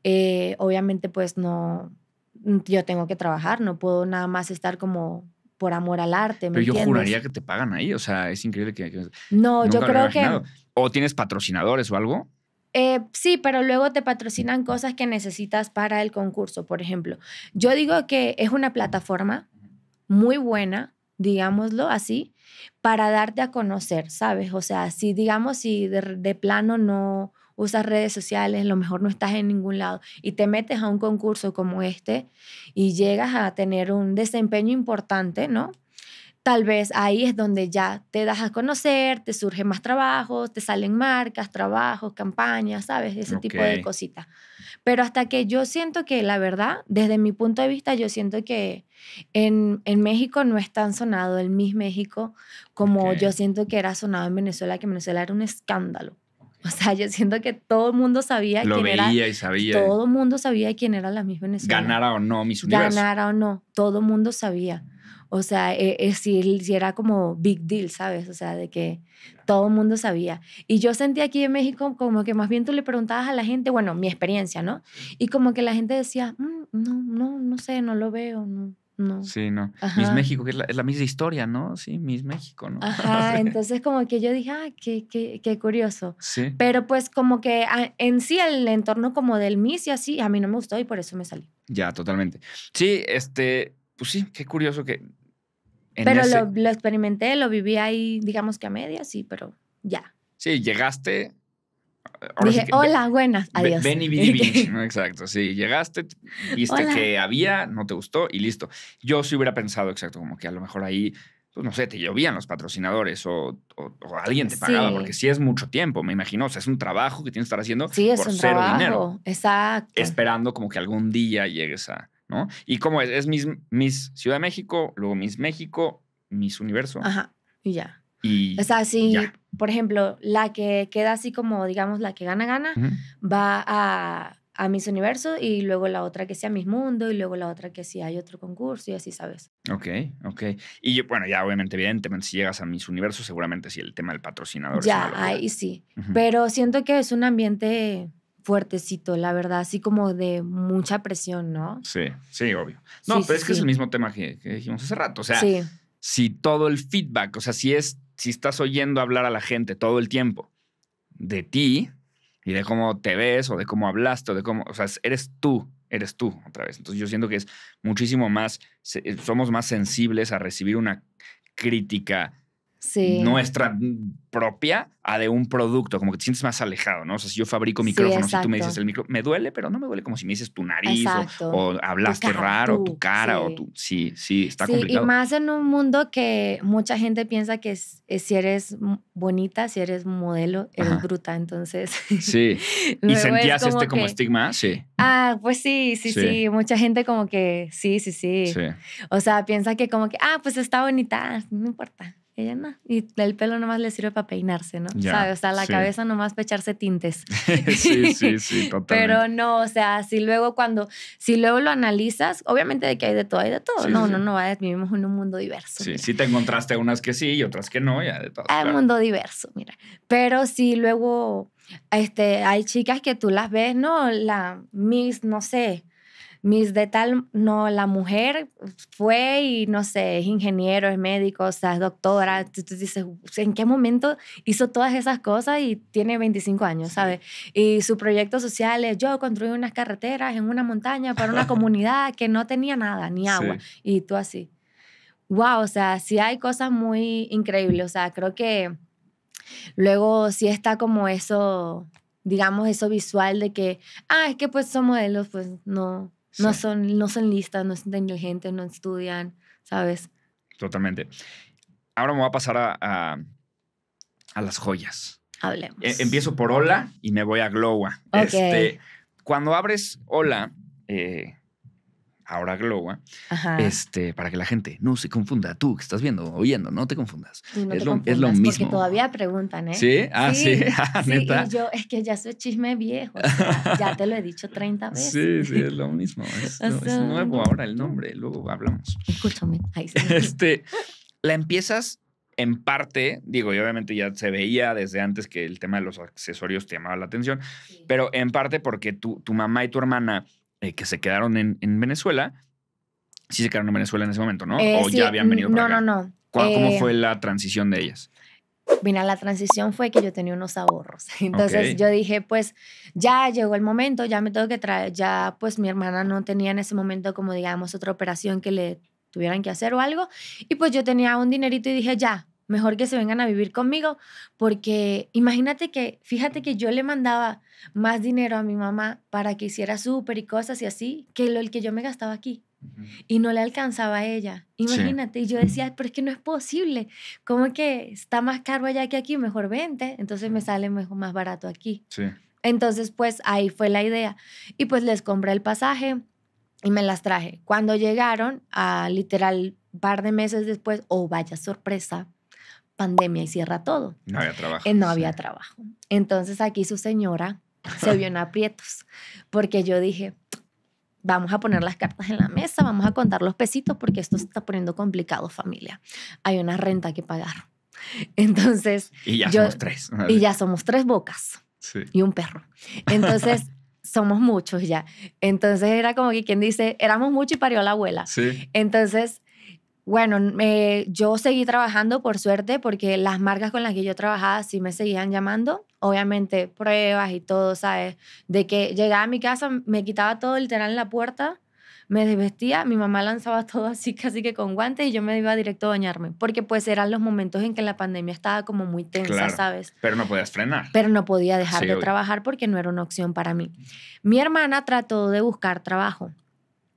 Eh, obviamente, pues no, mm, yo tengo que trabajar, no puedo nada más estar como por amor al arte. Pero yo juraría que te pagan ahí, o sea, es increíble que... no, yo creo que... ¿O tienes patrocinadores o algo? Eh, sí, pero luego te patrocinan cosas que necesitas para el concurso, por ejemplo. Yo digo que es una plataforma muy buena, digámoslo así, para darte a conocer, ¿sabes? O sea, si digamos, si de, plano no usas redes sociales, lo mejor no estás en ningún lado y te metes a un concurso como este y llegas a tener un desempeño importante, ¿no? Tal vez ahí es donde ya te das a conocer, te surgen más trabajos, te salen marcas, trabajos, campañas, ¿sabes? Ese tipo de cositas. Pero hasta que yo siento que, la verdad, desde mi punto de vista, yo siento que en, en México no es tan sonado el Miss México como yo siento que era sonado en Venezuela, que Venezuela era un escándalo. O sea, yo siento que todo el mundo sabía Lo quién veía era. y sabía. Todo el mundo sabía quién era la Miss Venezuela. Ganara o no Miss Universo. Ganara o no, todo el mundo sabía. O sea, eh, eh si, si, era como big deal, ¿sabes? O sea, de que todo el mundo sabía. Y yo sentí aquí en México como que más bien tú le preguntabas a la gente, bueno, mi experiencia, ¿no? Y como que la gente decía, mm, no, no, no sé, no lo veo, no. No. Sí, no. Miss México, que es la, es misma historia, ¿no? Sí, Miss México, ¿no? Ajá, entonces como que yo dije, ah, qué, qué, qué curioso. Sí. Pero pues como que ah, en sí el entorno como del Miss y así, a mí no me gustó y por eso me salí. Ya, totalmente. Sí, este, pues sí, qué curioso que pero lo, experimenté, lo viví ahí, digamos que a medias, sí, pero ya. Sí, llegaste. Eh, Dije, hola, buenas, adiós. Ven y Exacto, sí, llegaste, viste que había, no te gustó y listo. Yo sí hubiera pensado, exacto, como que a lo mejor ahí pues, no sé, te llovían los patrocinadores o, alguien te pagaba, porque sí es mucho tiempo, me imagino. O sea, es un trabajo que tienes que estar haciendo sí, es un cero dinero. Esperando como que algún día llegues a, y como es, es Miss, Ciudad de México, luego Miss México, Miss Universo. Ajá, y ya. Y o sea, si, por ejemplo, la que queda así como, digamos, la que gana, gana, va a, a Miss Universo y luego la otra que sea Miss Mundo y luego la otra que sí hay otro concurso y así, ¿sabes? Ok, ok. Y yo, bueno, ya obviamente, evidentemente, si llegas a Miss Universo, seguramente sí el tema del patrocinador. Ya, ahí sí. Pero siento que es un ambiente fuertecito, la verdad, así como de mucha presión, ¿no? Sí, sí, obvio. No, pero es que es el mismo tema que, dijimos hace rato, o sea, si todo el feedback, o sea, si es, si estás oyendo hablar a la gente todo el tiempo de ti y de cómo te ves o de cómo hablaste o de cómo, o sea, eres tú, eres tú otra vez. Entonces yo siento que es muchísimo más, somos más sensibles a recibir una crítica nuestra propia a de un producto, como que te sientes más alejado, ¿no? O sea, si yo fabrico micrófonos y tú me dices el micrófono, me duele, pero no me duele como si me dices tu nariz o, hablaste raro, tu cara o tu... Sí, sí, está sí, complicado. Y más en un mundo que mucha gente piensa que eh, si eres bonita, si eres modelo, eres bruta, entonces... Sí. ¿Y sentías este como estigma? Sí. Ah, pues sí, sí, sí, Mucha gente como que, sí, sí, sí. O sea, piensa que como que, ah, pues está bonita, no importa. Y el pelo nomás le sirve para peinarse, ¿no? Ya, O sea, la cabeza nomás para echarse tintes. sí, sí, sí, totalmente. Pero no, o sea, si luego cuando, si luego lo analizas, obviamente de que hay de todo, hay de todo. no, no, no, vivimos en un mundo diverso. Sí, sí te encontraste unas que sí y otras que no, ya de todo. Hay un mundo diverso, mira. Pero si luego, este, hay chicas que tú las ves, ¿no? La Miss, no sé, mis de tal, no, la mujer fue y no sé, es ingeniero, es médico, o sea, es doctora. Tú, dices, ¿en qué momento hizo todas esas cosas y tiene 25 años, ¿sabes? Y su proyecto social es, yo construí unas carreteras en una montaña para una comunidad que no tenía nada, ni agua. Y tú así. Wow, o sea, sí hay cosas muy increíbles, o sea, creo que luego sí está como eso digamos, eso visual de que, ah, es que pues son modelos, pues no, no, son, no son listas, no son inteligentes, no estudian, ¿sabes? Totalmente. Ahora me voy a pasar a, a, las joyas. Hablemos. E, empiezo por Hola y me voy a Glowa. Este, cuando abres Hola, eh, ahora Globa, este, para que la gente no se confunda. Tú que estás viendo, oyendo, no te confundas. es, lo, mismo. Porque todavía preguntan, ¿eh? Sí, ah, sí. sí. Ah, yo, es que ya soy chisme viejo. ya te lo he dicho 30 veces. Sí, sí, es lo mismo. Es, nuevo ahora el nombre, luego hablamos. Escúchame. Ahí Este, la empiezas en parte, digo, y obviamente ya se veía desde antes que el tema de los accesorios te llamaba la atención, pero en parte porque tu, tu mamá y tu hermana eh, que se quedaron en, Venezuela, sí se quedaron en Venezuela en ese momento, ¿no? Eh, o ya habían venido para No, no, no. ¿Cómo, eh, fue la transición de ellas? Mira, la transición fue que yo tenía unos ahorros. Entonces yo dije, pues ya llegó el momento, ya me tengo que traer, ya pues mi hermana no tenía en ese momento como digamos otra operación que le tuvieran que hacer o algo. Y pues yo tenía un dinerito y dije, ya, mejor que se vengan a vivir conmigo, porque imagínate que, fíjate que yo le mandaba más dinero a mi mamá para que hiciera súper y cosas y así, que lo que yo me gastaba aquí. Y no le alcanzaba a ella. Imagínate, y yo decía, pero es que no es posible. ¿Cómo que está más caro allá que aquí? Mejor vente. Entonces me sale mejor, más barato aquí. Sí. Entonces, pues ahí fue la idea. Y pues les compré el pasaje y me las traje. Cuando llegaron, a ah, literal, par de meses después, oh, vaya sorpresa, pandemia y cierra todo. No había trabajo. Eh, no había trabajo. Entonces aquí su señora se vio en aprietos, porque yo dije, vamos a poner las cartas en la mesa, vamos a contar los pesitos, porque esto se está poniendo complicado, familia. Hay una renta que pagar. Entonces... Y ya yo, somos tres. Y ya somos tres bocas. Y un perro. Entonces... somos muchos ya. Entonces era como que quien dice, éramos muchos y parió la abuela. Sí. Entonces bueno, eh, yo seguí trabajando por suerte porque las marcas con las que yo trabajaba sí me seguían llamando. Obviamente pruebas y todo, ¿sabes? De que llegaba a mi casa, me quitaba todo el literal en la puerta, me desvestía, mi mamá lanzaba todo así casi que con guantes y yo me iba directo a bañarme. Porque pues eran los momentos en que la pandemia estaba como muy tensa, ¿sabes? Pero no podías frenar. Pero no podía dejar de trabajar porque no era una opción para mí. Mi hermana trató de buscar trabajo.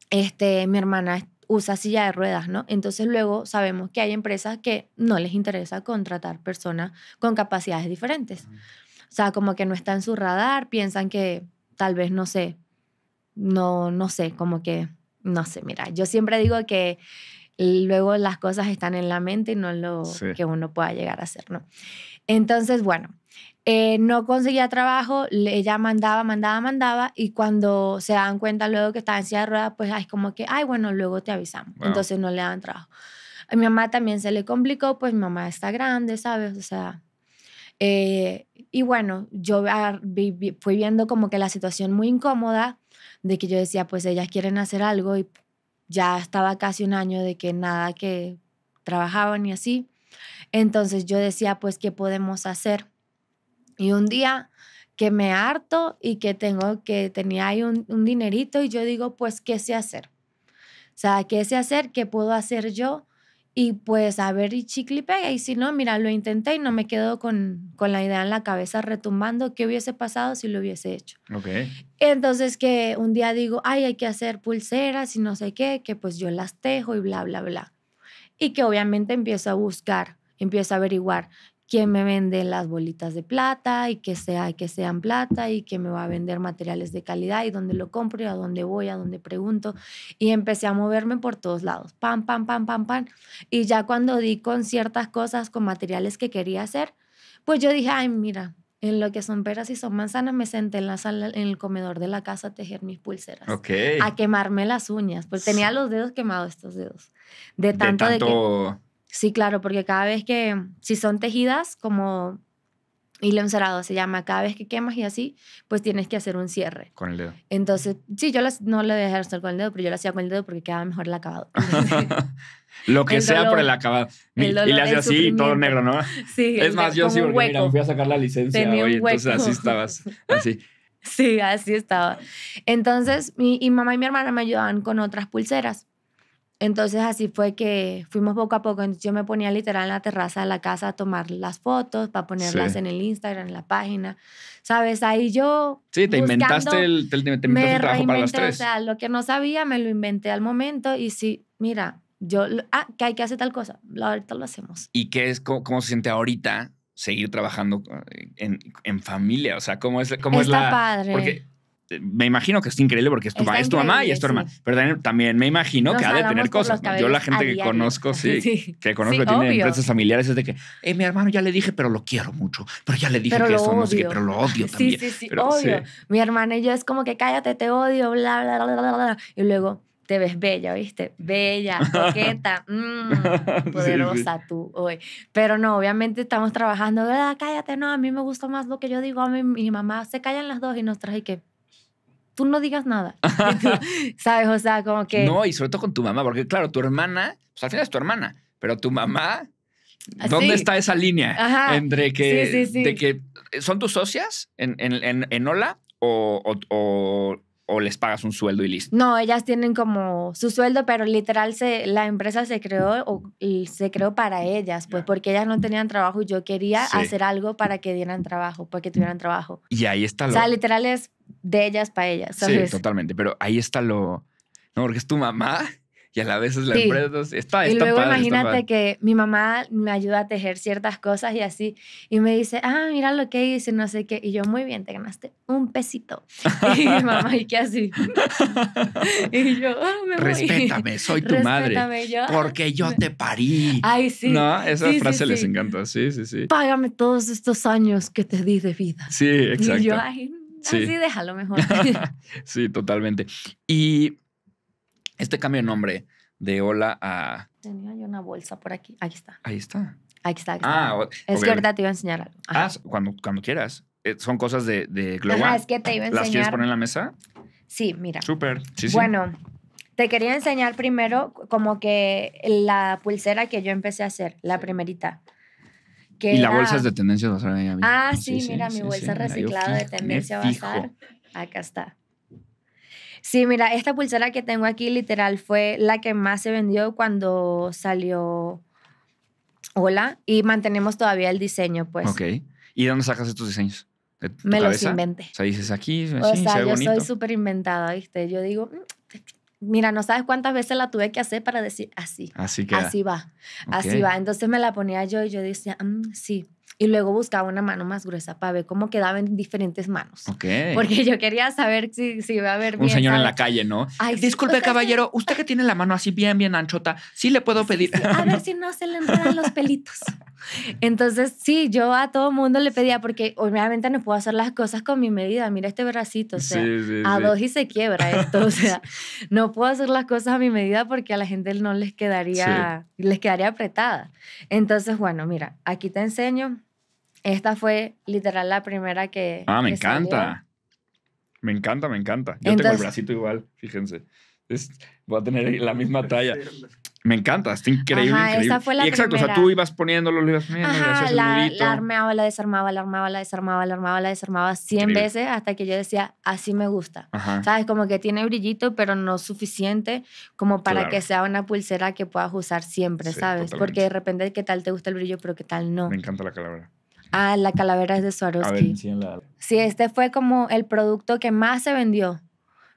Este, mi hermana usa silla de ruedas, ¿no? Entonces luego sabemos que hay empresas que no les interesa contratar personas con capacidades diferentes. O sea, como que no está en su radar, piensan que tal vez, no sé, no, no sé, como que, no sé, mira, yo siempre digo que luego las cosas están en la mente y no lo que uno pueda llegar a hacer, ¿no? Entonces, bueno, eh, no conseguía trabajo, ella mandaba, mandaba, mandaba y cuando se dan cuenta luego que estaba en silla de ruedas, pues es como que, ay, bueno, luego te avisamos. Entonces no le daban trabajo. A mi mamá también se le complicó, pues mi mamá está grande, ¿sabes? O sea, eh, y bueno, yo fui viendo como que la situación muy incómoda de que yo decía, pues ellas quieren hacer algo y ya estaba casi un año de que nada, que trabajaban y así. Entonces yo decía, pues, ¿qué podemos hacer? Y un día que me harto y que tengo que tenía ahí un, dinerito y yo digo, pues, ¿qué sé hacer? O sea, ¿qué sé hacer? ¿Qué puedo hacer yo? Y pues a ver y chicle y Y si no, mira, lo intenté y no me quedo con, la idea en la cabeza retumbando qué hubiese pasado si lo hubiese hecho. Entonces que un día digo, ay, hay que hacer pulseras y no sé qué, que pues yo las tejo y bla, bla, bla. Y que obviamente empiezo a buscar, empiezo a averiguar quién me vende las bolitas de plata y que, sea, que sean plata y que me va a vender materiales de calidad y dónde lo compro y a dónde voy, a dónde pregunto. Y empecé a moverme por todos lados, pam, pam, pam, pam, pam. Y ya cuando di con ciertas cosas, con materiales que quería hacer, pues yo dije, ay, mira, en lo que son peras y son manzanas, me senté en la sala, en el comedor de la casa a tejer mis pulseras. Ok. A quemarme las uñas, pues tenía los dedos quemados, estos dedos. De tanto de, de Sí, claro, porque cada vez que, si son tejidas como hilo encerado se llama, cada vez que quemas y así, pues tienes que hacer un cierre. Con el dedo. Entonces, sí, yo no lo dejé hacer con el dedo, pero yo lo hacía con el dedo porque quedaba mejor el acabado. lo que sea por el acabado. y le hacía así, todo negro, ¿no? Sí. Es más, yo sí, porque mira, me fui a sacar la licencia hoy, entonces así estabas, así. sí, así estaba. Entonces, mi, mamá y mi hermana me ayudaban con otras pulseras. Entonces así fue que fuimos poco a poco. Yo me ponía literal en la terraza de la casa a tomar las fotos para ponerlas en el Instagram, en la página. ¿Sabes? Ahí yo... Sí, te inventaste el, te, inventaste me el para las tres. O sea, lo que no sabía me lo inventé al momento y sí, mira, yo... Ah, que hay que hacer tal cosa. Ahorita lo hacemos. ¿Y qué es, cómo, se siente ahorita seguir trabajando eh, en, familia? O sea, ¿cómo es, cómo Está es la... padre. Porque eh, me imagino que es increíble porque es tu, es tu mamá y es tu hermana. Pero también, me imagino que ha de tener cosas. Yo la gente que conozco, sí, que conozco que tiene empresas familiares es de que, eh, mi hermano ya le dije, pero lo quiero mucho, pero ya le dije que eso, no sé qué, pero lo odio también. Sí, sí, sí, obvio. Mi hermano y yo es como que cállate, te odio, bla, bla, bla, bla, Y luego, te ves bella, ¿viste? Bella, coqueta, mm, poderosa tú hoy. Pero no, obviamente estamos trabajando, verdad ah, cállate, no, a mí me gusta más lo que yo digo, a mi mamá se callan las dos y nos traje que tú no digas nada. ¿Sabes? O sea, como que. No, y sobre todo con tu mamá, porque claro, tu hermana, pues al final es tu hermana, pero tu mamá. Ah, ¿Dónde está esa línea Ajá. entre que, sí, sí, De que son tus socias en, en, en, Ola o, o, o, les pagas un sueldo y listo? No, ellas tienen como su sueldo, pero literal se, la empresa se creó o, se creó para ellas, pues porque ellas no tenían trabajo y yo quería hacer algo para que dieran trabajo, para que tuvieran trabajo. Y ahí está lo. O sea, literal es de ellas para ellas. Sí, totalmente. Pero ahí está lo. No, porque es tu mamá y a la vez es la empresa. Está, está y luego imagínate que mi mamá me ayuda a tejer ciertas cosas y así. Y me dice, ah, mira lo que hice, no sé qué. Y yo, muy bien, te ganaste un pesito. y mi mamá, ¿y qué así? y yo, ah, Respétame, soy tu madre. Ah, porque yo te parí. Ay, sí. No, esa frase les encanta. Sí, sí, sí. Págame todos estos años que te di de vida. Sí, exacto. Y yo, Sí. Así déjalo mejor. sí, totalmente. Y este cambio de nombre de Hola a. Tenía yo una bolsa por aquí. Ahí está. Ahí está. está. Ah, es que ahorita te iba a enseñar algo. Ah, cuando, cuando quieras. Eh, son cosas de, de es que te iba a enseñar. ¿Las quieres poner en la mesa? Sí, mira. Súper. Bueno, te quería enseñar primero como que la pulsera que yo empecé a hacer, la primerita y la bolsa es de tendencia bazar. ah, sí, mira, mi bolsa reciclada de tendencia bazar. Acá está. Sí, mira, esta pulsera que tengo aquí literal fue la que más se vendió cuando salió Hola y mantenemos todavía el diseño, pues. Ok. ¿Y dónde sacas estos diseños? ¿De me los inventé. O sea, dices aquí, o así, sea, se ve yo soy súper inventada, ¿viste? Yo digo, mm, mira, no sabes cuántas veces la tuve que hacer para decir así. Así que. Así va. Así va. Entonces me la ponía yo y yo decía, mm, sí. Y luego buscaba una mano más gruesa para ver cómo quedaba en diferentes manos. Ok. Porque yo quería saber si, si iba a haber Un señor en la calle, ¿no? Ay, Disculpe, caballero, usted que tiene la mano así bien, bien anchota, ¿sí le puedo pedir? A ver si no se le enredan los pelitos. Entonces, sí, yo a todo mundo le pedía, porque obviamente no puedo hacer las cosas con mi medida. Mira este bracito, o sea, a dos y se quiebra esto. o sea, no puedo hacer las cosas a mi medida porque a la gente no les quedaría, les quedaría apretada. Entonces, bueno, mira, aquí te enseño. Esta fue literal la primera que. Ah, me encanta. Me encanta, me encanta. Yo tengo el bracito igual, fíjense. voy a tener la misma talla. Me encanta, está increíble. Esa fue la y exacto, o sea, tú ibas poniéndolo, lo ibas poniendo, Ajá, la, la, armeaba, la desarmaba, la armaba, la desarmaba, la armaba, la desarmaba 100 veces hasta que yo decía, así me gusta. ¿Sabes? Como que tiene brillito, pero no suficiente como para que sea una pulsera que puedas usar siempre, ¿sabes? Porque de repente, ¿qué tal te gusta el brillo, pero qué tal no? Me encanta la calavera. Ah, la calavera es de Swarovski. A la... sí, este fue como el producto que más se vendió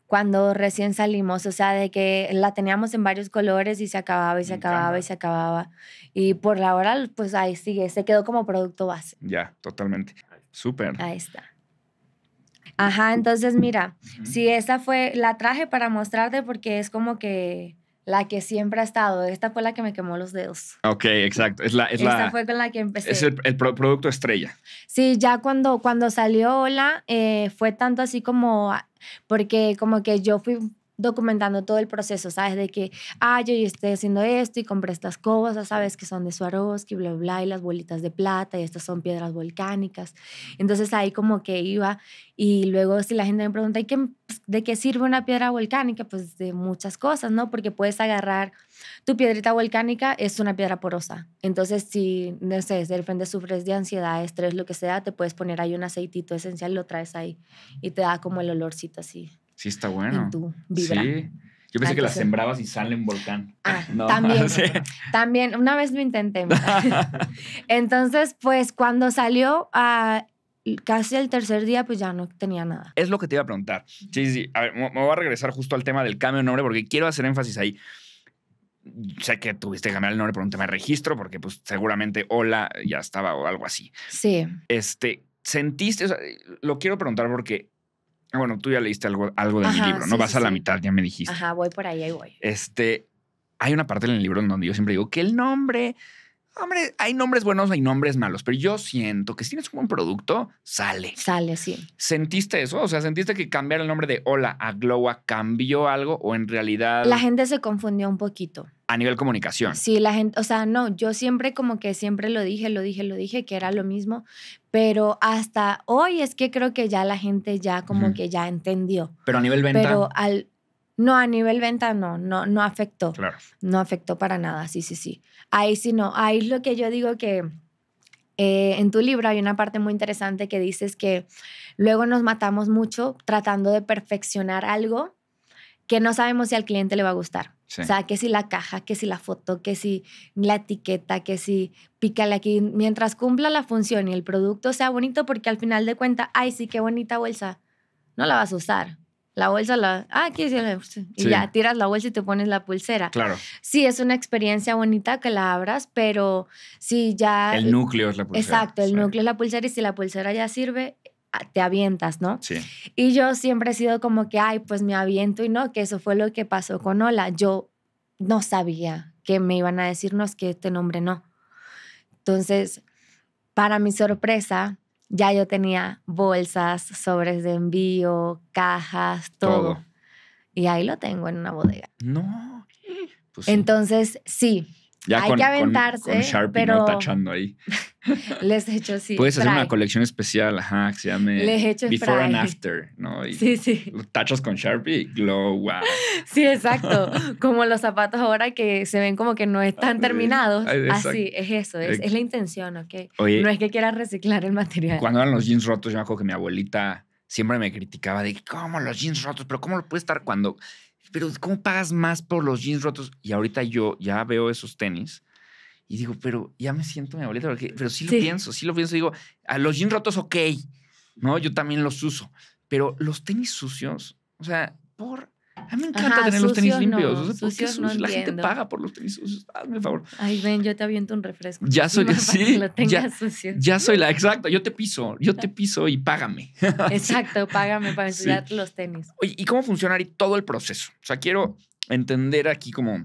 cuando recién salimos, o sea, de que la teníamos en varios colores y se acababa y se acababa y se acababa. Y por la hora, pues ahí sigue, se quedó como producto base. Ya, totalmente. Súper. Ahí está. Ajá, entonces mira, sí, si esa fue, la traje para mostrarte porque es como que la que siempre ha estado. Esta fue la que me quemó los dedos. Ok, exacto. Es la, Esta fue con la que empecé. Es el, producto estrella. Sí, ya cuando, cuando salió Hola, eh, fue tanto así como, porque como que yo fui documentando todo el proceso, ¿sabes? De que, ah, yo estoy haciendo esto y compré estas cosas, ¿sabes? Que son de Swarovski, bla, bla, y las bolitas de plata y estas son piedras volcánicas. Entonces ahí como que iba y luego si la gente me pregunta, de qué sirve una piedra volcánica? Pues de muchas cosas, ¿no? Porque puedes agarrar tu piedrita volcánica, es una piedra porosa. Entonces si, no sé, de repente sufres de ansiedad, estrés, lo que sea, te puedes poner ahí un aceitito esencial, lo traes ahí y te da como el olorcito así. Sí, está bueno. tú, Sí. Yo pensé que, la las sembrabas y sale un volcán. Ah, también. También, una vez lo intenté. Entonces, pues cuando salió a ah, casi el tercer día, pues ya no tenía nada. Es lo que te iba a preguntar. Sí, sí. A ver, me voy a regresar justo al tema del cambio de nombre porque quiero hacer énfasis ahí. Sé que tuviste que cambiar el nombre por un tema de registro, porque pues seguramente hola ya estaba o algo así. Sí. Este, sentiste, lo quiero preguntar porque Ah, bueno, tú ya leíste algo, algo de mi libro, ¿no? Vas a la mitad, ya me dijiste. Ajá, voy por ahí, ahí voy. Este, hay una parte en el libro en donde yo siempre digo que el nombre, hombre, hay nombres buenos, hay nombres malos, pero yo siento que si tienes un buen producto, sale. Sale, sí. ¿Sentiste eso? O sea, ¿sentiste que cambiar el nombre de Hola a Glowa cambió algo o en realidad... La gente se confundió un poquito a nivel comunicación. Sí, la gente, o sea, no, yo siempre como que siempre lo dije, lo dije, lo dije, que era lo mismo, pero hasta hoy es que creo que ya la gente ya como que ya entendió. Pero a nivel venta. Pero al, no, a nivel venta no, no, no afectó. No afectó para nada, sí, sí, sí. Ahí sí no, ahí es lo que yo digo que... Eh, en tu libro hay una parte muy interesante que dices que luego nos matamos mucho tratando de perfeccionar algo que no sabemos si al cliente le va a gustar. O sea, que si la caja, que si la foto, que si la etiqueta, que si pícale aquí, mientras cumpla la función y el producto sea bonito, porque al final de cuentas, ay, sí, qué bonita bolsa, no la vas a usar. La bolsa, la, ah, aquí sí. y ya tiras la bolsa y te pones la pulsera. Claro. Sí, es una experiencia bonita que la abras, pero si ya... El núcleo es la pulsera. Exacto, el núcleo es la pulsera y si la pulsera ya sirve, te avientas, ¿no? Sí. Y yo siempre he sido como que, ay, pues me aviento y no, que eso fue lo que pasó con Ola. Yo no sabía que me iban a decirnos que este nombre no. Entonces, para mi sorpresa, ya yo tenía bolsas, sobres de envío, cajas, todo. Y ahí lo tengo en una bodega. No. Pues Entonces, sí, ya Hay que aventarse. Con, Sharpie, pero... ¿no? tachando ahí. Les he hecho sí. Puedes hacer una colección especial, ajá, que se llame Les Before and After, ¿no? Y sí, sí. Tachas con Sharpie glow, wow. Sí, exacto. como los zapatos ahora que se ven como que no están terminados. Así, es eso, es, la intención, ¿ok? Oye, no es que quieras reciclar el material. Cuando eran los jeans rotos, yo me acuerdo que mi abuelita siempre me criticaba de cómo los jeans rotos, pero cómo lo puede estar cuando pero ¿cómo pagas más por los jeans rotos? Y ahorita yo ya veo esos tenis y digo, pero ya me siento mi abuelita, pero sí lo pienso, sí lo pienso. Digo, a los jeans rotos, ok, ¿no? Yo también los uso, pero los tenis sucios, o sea, por a mí me encanta tener los tenis limpios. La gente paga por los tenis sucios. Hazme favor. Ay, ven, yo te aviento un refresco. Ya soy ya, ya soy la exacta. Yo te piso, yo te piso y págame. Exacto, págame para estudiar los tenis. Oye, ¿y cómo funciona todo el proceso? O sea, quiero entender aquí como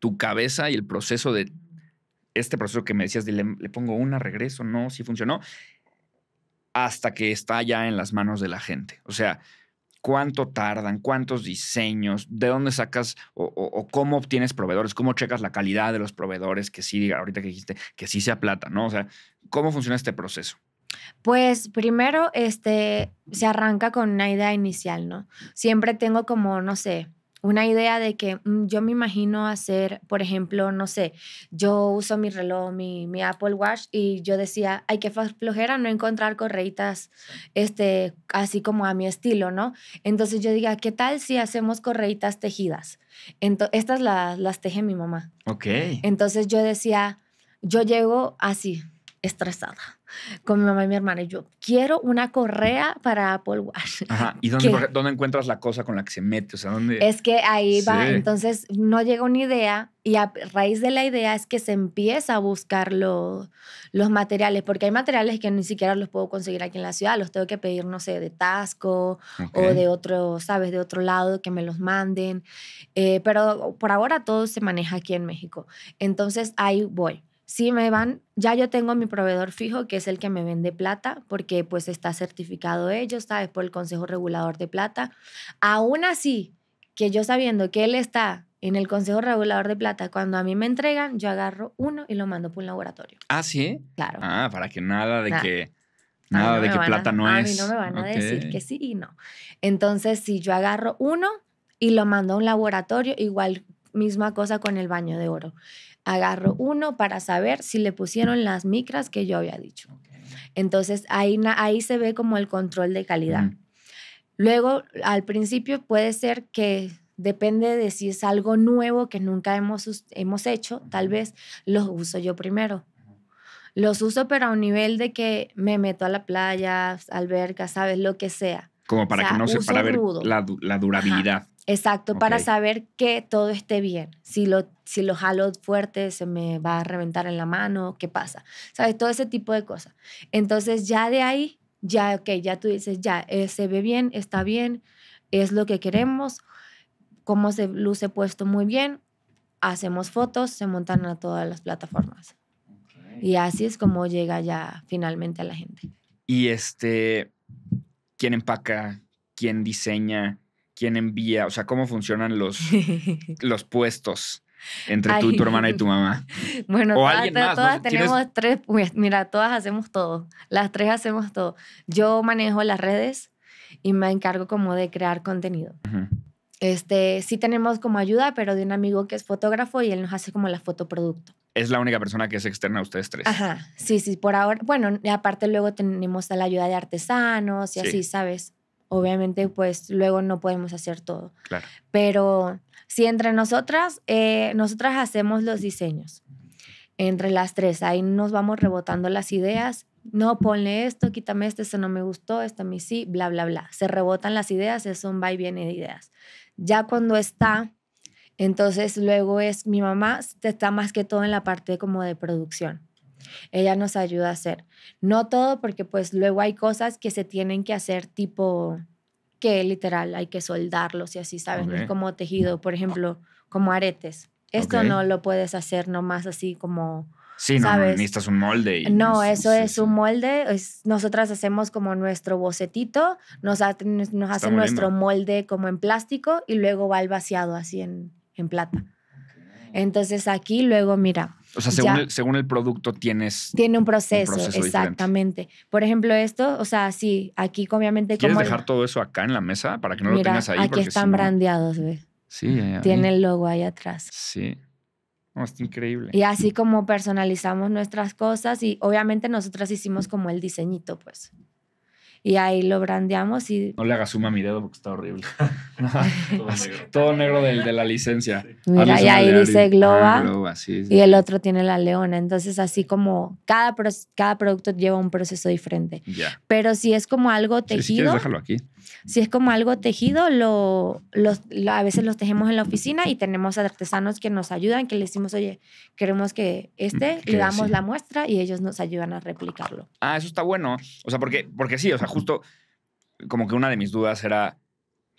tu cabeza y el proceso de este proceso que me decías de le, pongo una, regreso, no, si funcionó, hasta que está ya en las manos de la gente. O sea, cuánto tardan, cuántos diseños, de dónde sacas o, cómo obtienes proveedores, cómo checas la calidad de los proveedores, que sí, ahorita que dijiste, que sí sea plata, ¿no? O sea, ¿cómo funciona este proceso? Pues primero, este, se arranca con una idea inicial, ¿no? Siempre tengo como, no sé, una idea de que mm, yo me imagino hacer, por ejemplo, no sé, yo uso mi reloj, mi, Apple Watch y yo decía, hay que flojera no encontrar correitas este, así como a mi estilo, ¿no? Entonces yo diga, ¿qué tal si hacemos correitas tejidas? Entonces, estas las, las teje mi mamá. Ok. Entonces yo decía, yo llego así, estresada con mi mamá y mi hermana. Y yo quiero una correa para Apple Watch. Ajá. ¿Y dónde, encuentras la cosa con la que se mete? O sea, ¿dónde? Es que ahí va. Entonces no llega una idea y a raíz de la idea es que se empieza a buscar los materiales, porque hay materiales que ni siquiera los puedo conseguir aquí en la ciudad. Los tengo que pedir, no sé, de Tasco o de otro, ¿sabes? De otro lado que me los manden. Eh, pero por ahora todo se maneja aquí en México. Entonces ahí voy sí me van, ya yo tengo mi proveedor fijo, que es el que me vende plata, porque pues está certificado ellos, ¿sabes? Por el Consejo Regulador de Plata. Aún así, que yo sabiendo que él está en el Consejo Regulador de Plata, cuando a mí me entregan, yo agarro uno y lo mando por un laboratorio. ¿Ah, sí? Claro. Ah, para que nada de que... Nada de plata no es. A mí no me van a decir que sí y no. Entonces, si yo agarro uno y lo mando a un laboratorio, igual misma cosa con el baño de oro agarro uno para saber si le pusieron las micras que yo había dicho. Entonces ahí, ahí se ve como el control de calidad. Luego, al principio puede ser que depende de si es algo nuevo que nunca hemos, hemos hecho, tal vez los uso yo primero. Los uso pero a un nivel de que me meto a la playa, alberca, sabes, lo que sea. Como para que no se para ver la, durabilidad. Exacto, para saber que todo esté bien. Si lo, si lo jalo fuerte, se me va a reventar en la mano, ¿qué pasa? ¿Sabes? Todo ese tipo de cosas. Entonces ya de ahí, ya, ok, ya tú dices, ya, eh, se ve bien, está bien, es lo que queremos, cómo se luce puesto muy bien, hacemos fotos, se montan a todas las plataformas. Y así es como llega ya finalmente a la gente. Y este, ¿quién empaca? ¿Quién diseña? quién envía, o sea, cómo funcionan los, los puestos entre tú, tu hermana y tu mamá. Bueno, todas, tenemos tres, mira, todas hacemos todo, las tres hacemos todo. Yo manejo las redes y me encargo como de crear contenido. Este, sí tenemos como ayuda, pero de un amigo que es fotógrafo y él nos hace como la producto. Es la única persona que es externa a ustedes tres. Ajá, sí, sí, por ahora. Bueno, aparte luego tenemos la ayuda de artesanos y así, ¿sabes? obviamente pues luego no podemos hacer todo. Pero si entre nosotras, eh, nosotras hacemos los diseños, entre las tres, ahí nos vamos rebotando las ideas, no, ponle esto, quítame esto, eso este no me gustó, esto a sí, bla, bla, bla. Se rebotan las ideas, es un va y viene de ideas. Ya cuando está, entonces luego es mi mamá, está más que todo en la parte como de producción ella nos ayuda a hacer. No todo, porque pues luego hay cosas que se tienen que hacer tipo que literal hay que soldarlos y así, ¿sabes? como tejido, por ejemplo, como aretes. Esto no lo puedes hacer nomás así como... Sí, no, necesitas un molde. no, eso es un molde. Es, nosotras hacemos como nuestro bocetito, nos, hacen nuestro molde como en plástico y luego va el vaciado así en, plata. Entonces aquí luego, mira, o sea, según el, producto tienes. Tiene un proceso, exactamente. Por ejemplo, esto, o sea, sí, aquí obviamente. ¿Quieres dejar todo eso acá en la mesa para que no lo tengas ahí? Aquí están brandeados, ve. Sí, ahí. tiene el logo ahí atrás. Sí. No, está increíble. Y así como personalizamos nuestras cosas y obviamente nosotras hicimos como el diseñito, pues y ahí lo brandeamos y... No le hagas suma a mi dedo porque está horrible. todo, negro. del, de la licencia. Mira, ah, y ahí dice Globa, ah, y el otro tiene la leona. Entonces, así como cada, cada producto lleva un proceso diferente. Pero si es como algo tejido... déjalo aquí. Si es como algo tejido, lo, a veces los tejemos en la oficina y tenemos artesanos que nos ayudan, que le decimos, oye, queremos que este, mm, le damos la muestra y ellos nos ayudan a replicarlo. Ah, eso está bueno. O sea, porque, porque sí, o sea, justo como que una de mis dudas era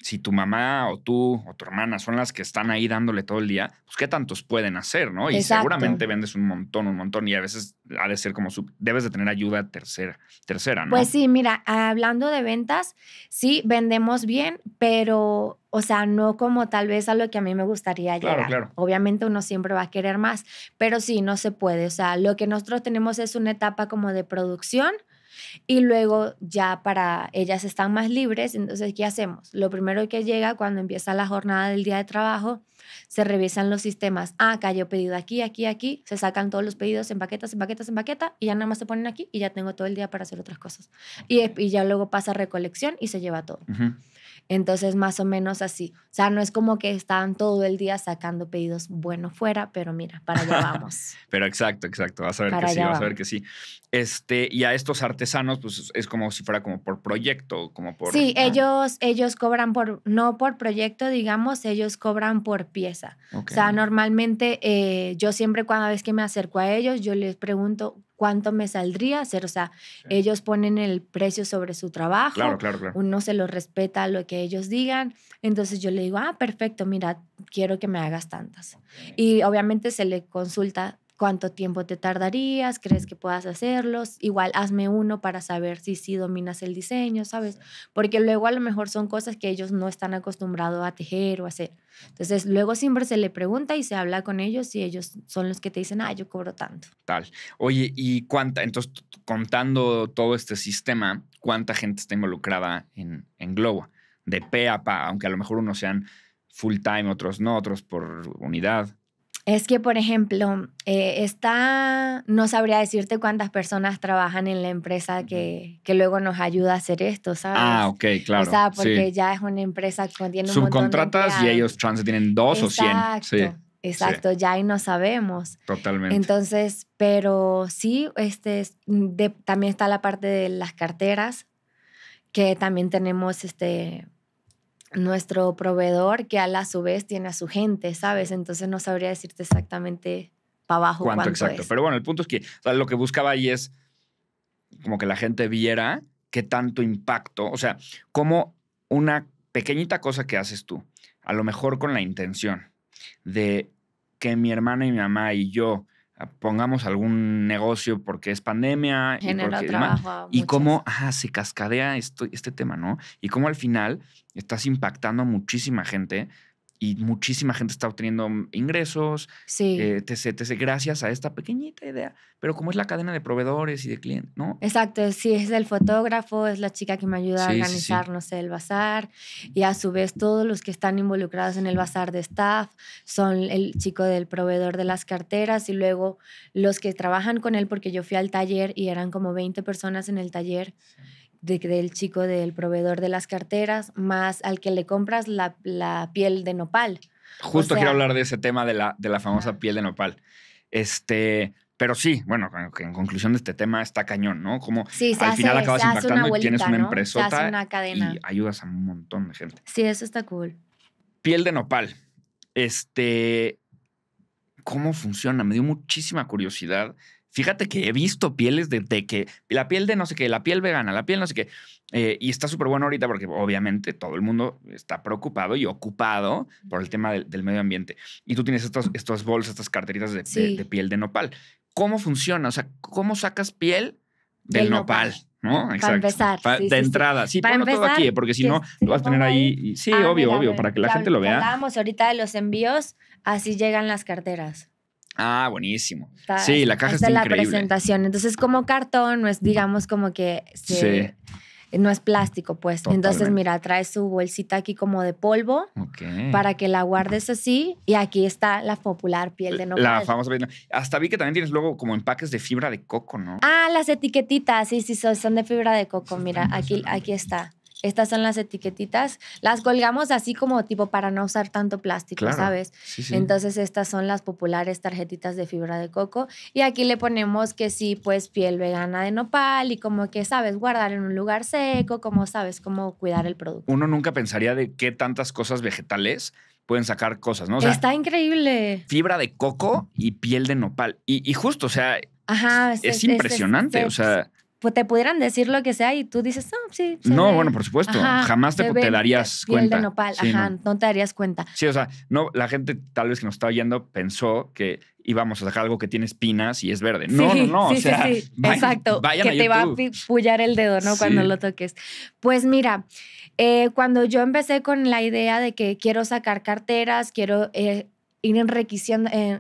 si tu mamá o tú o tu hermana son las que están ahí dándole todo el día, pues qué tantos pueden hacer, ¿no? Y seguramente vendes un montón, un montón y a veces ha de ser como debes de tener ayuda tercera, tercera, ¿no? Pues sí, mira, hablando de ventas, sí vendemos bien, pero o sea, no como tal vez a lo que a mí me gustaría claro, llegar. Claro. Obviamente uno siempre va a querer más, pero sí no se puede, o sea, lo que nosotros tenemos es una etapa como de producción y luego ya para ellas están más libres, entonces ¿qué hacemos? Lo primero que llega cuando empieza la jornada del día de trabajo, se revisan los sistemas. Ah, cayó pedido aquí, aquí, aquí. Se sacan todos los pedidos en paquetas, en paquetas, en paqueta y ya nada más se ponen aquí y ya tengo todo el día para hacer otras cosas. Y, ya luego pasa recolección y se lleva todo. Entonces, más o menos así. O sea, no es como que están todo el día sacando pedidos, bueno, fuera, pero mira, para allá vamos. pero exacto, exacto. Vas a ver que sí, vas a ver que sí. Este, y a estos artesanos, pues es como si fuera como por proyecto, como por. Sí, ah. ellos, ellos cobran por, no por proyecto, digamos, ellos cobran por pieza. O sea, normalmente eh, yo siempre, cada vez que me acerco a ellos, yo les pregunto, cuánto me saldría hacer. O sea, ellos ponen el precio sobre su trabajo. Claro, claro, Uno se lo respeta lo que ellos digan. Entonces yo le digo, ah, perfecto, mira, quiero que me hagas tantas. Y obviamente se le consulta cuánto tiempo te tardarías, crees que puedas hacerlos, igual hazme uno para saber si sí dominas el diseño, ¿sabes? Porque luego a lo mejor son cosas que ellos no están acostumbrados a tejer o hacer. Entonces luego siempre se le pregunta y se habla con ellos y ellos son los que te dicen, ah, yo cobro tanto. Tal. Oye, ¿y cuánta? Entonces, contando todo este sistema, ¿cuánta gente está involucrada en, en Globo? De pe a pa, aunque a lo mejor unos sean full time, otros no, otros por unidad es que, por ejemplo, eh, está, no sabría decirte cuántas personas trabajan en la empresa que, que, luego nos ayuda a hacer esto, ah, ¿sabes? Ah, ok, claro. O sea, porque ya es una empresa que tiene un Subcontratas montón de y ellos trans tienen dos o cien. Sí. Exacto, ya ahí no sabemos. Totalmente. Entonces, pero sí, este, también está la parte de las carteras, que también tenemos este, nuestro proveedor que a la su vez tiene a su gente, ¿sabes? Entonces no sabría decirte exactamente para abajo cuánto, exacto. Pero bueno, el punto es que lo que buscaba ahí es como que la gente viera qué tanto impacto, o sea, como una pequeñita cosa que haces tú, a lo mejor con la intención de que mi hermana y mi mamá y yo pongamos algún negocio porque es pandemia y, y cómo se cascadea esto, este tema, ¿no? Y cómo al final estás impactando a muchísima gente y muchísima gente está obteniendo ingresos, sí. Eh, gracias a esta pequeñita idea. Pero cómo es la cadena de proveedores y de clientes, ¿no? Exacto, sí, es el fotógrafo, es la chica que me ayuda a organizar, no sé, el bazar, y a su vez todos los que están involucrados en el bazar de staff son el chico del proveedor de las carteras y luego los que trabajan con él, porque yo fui al taller y eran como 20 personas en el taller de, del chico del proveedor de las carteras, más al que le compras la, piel de nopal. Justo quiero hablar de ese tema de la, de la famosa piel de nopal. Este, pero sí, bueno, en conclusión de este tema está cañón, ¿no? Como al final acabas impactando y tienes una empresa y ayudas a un montón de gente. Sí, eso está cool. Piel de nopal. Este, ¿cómo funciona? Me dio muchísima curiosidad fíjate que he visto pieles de, que la piel de no sé qué, la piel vegana, la piel no sé qué. Eh, y está súper bueno ahorita porque obviamente todo el mundo está preocupado y ocupado por el tema del, medio ambiente. Y tú tienes estos, estos bolsas, estas carteritas de, piel de nopal. ¿Cómo funciona? O sea, ¿cómo sacas piel del, nopal? ¿no? Para empezar. de entrada. Sí, para empezar, aquí, porque si no, lo vas a tener ahí. Sí, obvio, obvio, para que la gente lo vea. Hablábamos ahorita de los envíos, así llegan las carteras. Ah, buenísimo. sí, la caja está, la presentación. Entonces, como cartón, no es, digamos, como que no es plástico, pues. Entonces, mira, trae su bolsita aquí como de polvo para que la guardes así. Y aquí está la popular piel de nopal. La famosa piel. Hasta vi que también tienes luego como empaques de fibra de coco, ¿no? Ah, las etiquetitas, sí, sí, son de fibra de coco. Mira, aquí, aquí está estas son las etiquetitas. Las colgamos así como tipo para no usar tanto plástico, ¿sabes? Entonces estas son las populares tarjetitas de fibra de coco. Y aquí le ponemos que sí, pues piel vegana de nopal y como que, ¿sabes? Guardar en un lugar seco, como sabes, cómo cuidar el producto. Uno nunca pensaría de qué tantas cosas vegetales pueden sacar cosas, ¿no? Está increíble. Fibra de coco y piel de nopal. Y, justo, o sea, es, impresionante. o sea, pues, te pudieran decir lo que sea y tú dices, ah, no, sí. No, bueno, por supuesto. Jamás te, te darías cuenta. nopal, ajá, no. te darías cuenta. Sí, o sea, no, la gente tal vez que nos está oyendo pensó que íbamos a sacar algo que tiene espinas y es verde. No, no, no. Sí, o sea, exacto. que te va a pullar el dedo, ¿no? Cuando lo toques. Pues mira, eh, cuando yo empecé con la idea de que quiero sacar carteras, quiero eh, ir enriqueciendo, eh,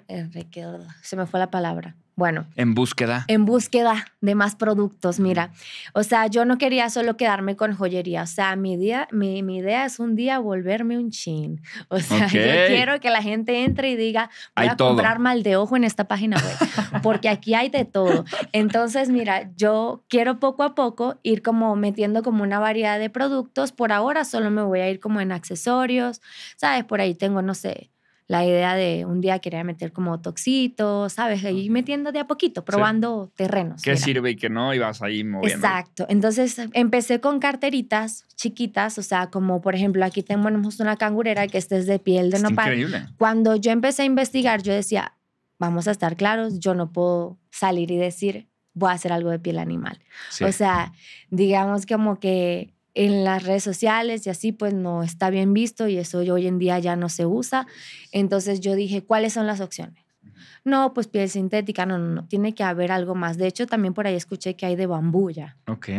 se me fue la palabra bueno. En búsqueda. En búsqueda de más productos, mira. O sea, yo no quería solo quedarme con joyería. O sea, mi, día, mi, idea es un día volverme un chin. O sea, yo quiero que la gente entre y diga, voy a comprar mal de ojo en esta página web, porque aquí hay de todo. Entonces, mira, yo quiero poco a poco ir como metiendo como una variedad de productos. Por ahora solo me voy a ir como en accesorios, ¿sabes? Por ahí tengo, no sé, la idea de un día quería meter como toxitos, ¿sabes? Y metiendo de a poquito, probando terrenos. ¿Qué sirve y qué no? Y vas ahí moviendo. Exacto. Entonces empecé con carteritas chiquitas, o sea, como por ejemplo aquí tenemos una cangurera que esta es de piel de nopal. Increíble. Cuando yo empecé a investigar, yo decía, vamos a estar claros, yo no puedo salir y decir, voy a hacer algo de piel animal. O sea, digamos como que en las redes sociales y así pues no está bien visto y eso hoy en día ya no se usa. Entonces yo dije, ¿cuáles son las opciones? No, pues piel sintética, no, no, no, tiene que haber algo más. De hecho, también por ahí escuché que hay de bambú ya. Ok,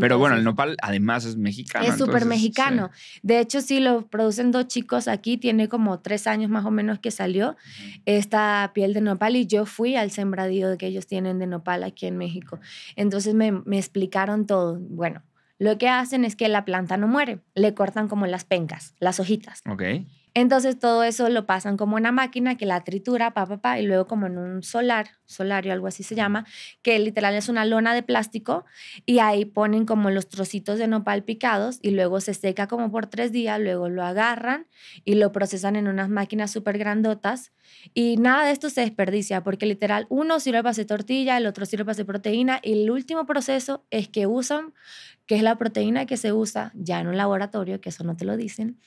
pero bueno, el nopal además es mexicano. Es súper mexicano. De hecho, sí, lo producen dos chicos aquí, tiene como tres años más o menos que salió esta piel de nopal y yo fui al sembradío que ellos tienen de nopal aquí en México. Entonces me, me explicaron todo. Bueno, lo que hacen es que la planta no muere, le cortan como las pencas, las hojitas. Ok. Entonces todo eso lo pasan como una máquina que la tritura, pa, pa, pa, y luego como en un solar, solario, algo así se llama, que literal es una lona de plástico y ahí ponen como los trocitos de nopal picados y luego se seca como por tres días, luego lo agarran y lo procesan en unas máquinas súper grandotas y nada de esto se desperdicia porque literal uno sirve para hacer tortilla, el otro sirve para hacer proteína y el último proceso es que usan que es la proteína que se usa ya en un laboratorio, que eso no te lo dicen.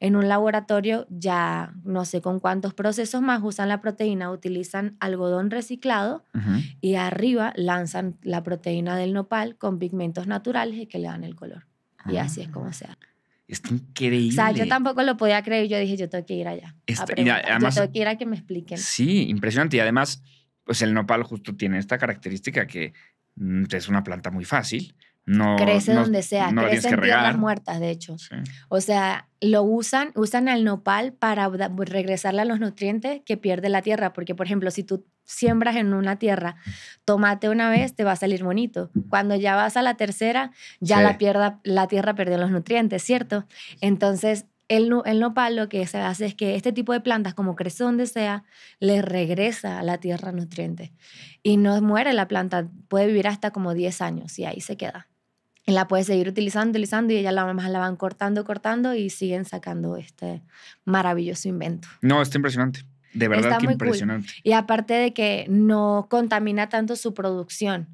En un laboratorio ya no sé con cuántos procesos más usan la proteína, utilizan algodón reciclado y arriba lanzan la proteína del nopal con pigmentos naturales que le dan el color. Y así es como se ah. hace. Es increíble. O sea, yo tampoco lo podía creer. Yo dije, yo tengo que ir allá. Espera, este, yo tengo que ir a que me expliquen. Sí, impresionante. Y además, pues el nopal justo tiene esta característica que mm, es una planta muy fácil crece donde sea, no crece en tierras muertas, de hecho. O sea, lo usan, usan al nopal para regresarle a los nutrientes que pierde la tierra, porque por ejemplo, si tú siembras en una tierra tomate una vez, te va a salir bonito. Cuando ya vas a la tercera, ya la, pierda, la tierra perdió los nutrientes, ¿cierto? Entonces, el, el, nopal lo que se hace es que este tipo de plantas, como crece donde sea, le regresa a la tierra nutrientes. Y no muere la planta, puede vivir hasta como 10 años y ahí se queda la puedes seguir utilizando, utilizando y ellas la, la van cortando, cortando y siguen sacando este maravilloso invento. No, está impresionante. De verdad impresionante. Y aparte de que no contamina tanto su producción.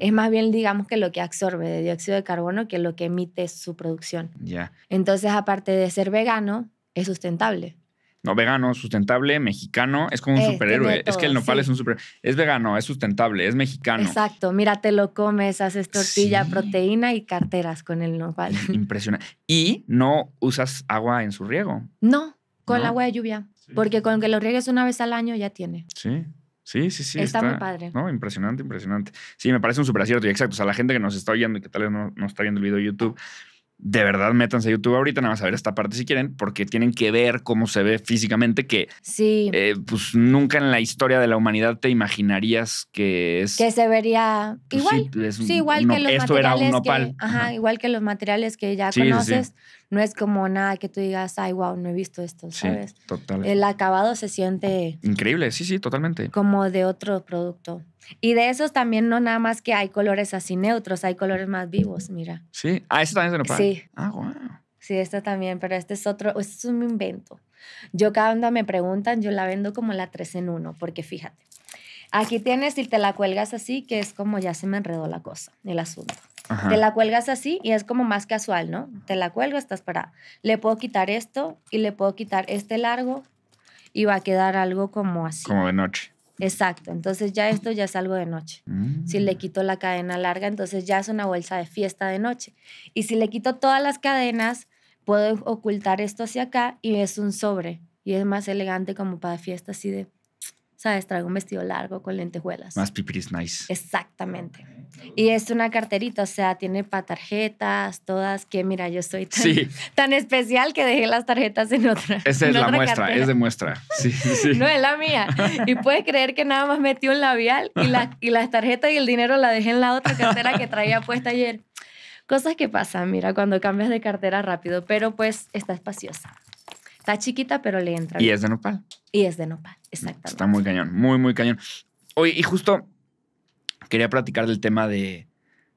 Es más bien, digamos, que lo que absorbe de dióxido de carbono que lo que emite su producción. Ya. Entonces, aparte de ser vegano, es sustentable. No vegano, sustentable, mexicano. Es como un eh, superhéroe. es que el nopal es un superhéroe. Es vegano, es sustentable, es mexicano. Exacto. Mira, te lo comes, haces tortilla, proteína y carteras con el nopal. Impresionante. Y no usas agua en su riego. No, con agua de lluvia. Porque con que lo riegues una vez al año ya tiene. Sí. Sí, sí, sí. Está, muy padre. No, impresionante, impresionante. Sí, me parece un super y exacto. O sea, la gente que nos está oyendo y que tal vez no, no está viendo el video de YouTube, de verdad métanse a YouTube ahorita, nada más a ver esta parte si quieren, porque tienen que ver cómo se ve físicamente, que sí. Eh, pues nunca en la historia de la humanidad te imaginarías que es... Que se vería pues, igual. Sí, igual que los materiales era Que, ajá, igual que los materiales que ya conoces. No es como nada que tú digas, ay, wow, no he visto esto, ¿sabes? El acabado se siente... Increíble, sí, sí, totalmente. Como de otro producto. Y de esos también no nada más que hay colores así neutros, hay colores más vivos, mira. Sí, ah, eso también se lo Sí. Ah, Sí, este también, pero este es otro, este es un invento. Yo cada onda me preguntan, yo la vendo como la 3 en 1, porque fíjate, aquí tienes y te la cuelgas así, que es como ya se me enredó la cosa, el asunto. Te la cuelgas así y es como más casual, ¿no? Te la cuelgo, estás parada. Le puedo quitar esto y le puedo quitar este largo y va a quedar algo como así. Como de noche. Exacto, entonces ya esto ya salgo de noche. Si le mm. quito la cadena larga, entonces ya es una bolsa de fiesta de noche. Y si le quito todas las cadenas, puedo ocultar esto hacia acá y es un sobre. Y es más elegante como para fiesta así de, ¿sabes? Traigo un vestido largo con lentejuelas. Más pipiris nice. Exactamente. Y es una carterita, o sea, tiene para tarjetas, todas, que mira, yo soy tan, especial que dejé las tarjetas en otra. Esa es la muestra, es de muestra. no es la mía. Y puedes creer que nada más metí un labial y, y las tarjetas y el dinero la dejé en la otra cartera que traía puesta ayer. Cosas que pasan, mira, cuando cambias de cartera rápido, pero pues está espaciosa. Está chiquita, pero le entra. Y es de nopal. Y es de nopal, exactamente. Está muy cañón, muy, muy cañón. Oye, y justo quería platicar del tema de,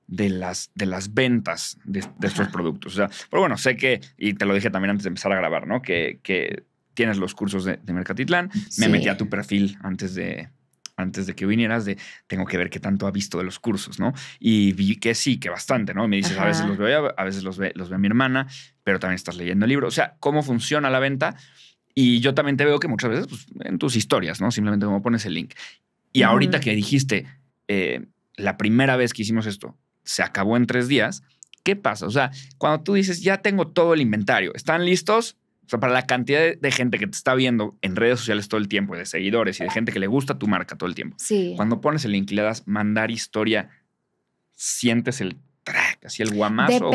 de las, de las ventas de, estos productos. O sea, pero bueno, sé que, y te lo dije también antes de empezar a grabar, ¿no? Que, que tienes los cursos de, de Mercatitlán. Me metí a tu perfil antes de, antes de que vinieras, de tengo que ver qué tanto ha visto de los cursos, ¿no? Y vi que sí, que bastante, ¿no? me dices, a veces los veo a veces los ve, los ve mi hermana, pero también estás leyendo el libro. O sea, cómo funciona la venta. Y yo también te veo que muchas veces pues, en tus historias, ¿no? Simplemente como pones el link. Y ahorita que dijiste, eh, la primera vez que hicimos esto se acabó en tres días, ¿qué pasa? O sea, cuando tú dices, ya tengo todo el inventario, ¿están listos? O sea, para la cantidad de, gente que te está viendo en redes sociales todo el tiempo, de seguidores y de gente que le gusta tu marca todo el tiempo. Sí. Cuando pones el link le das mandar historia, sientes el así el guamás o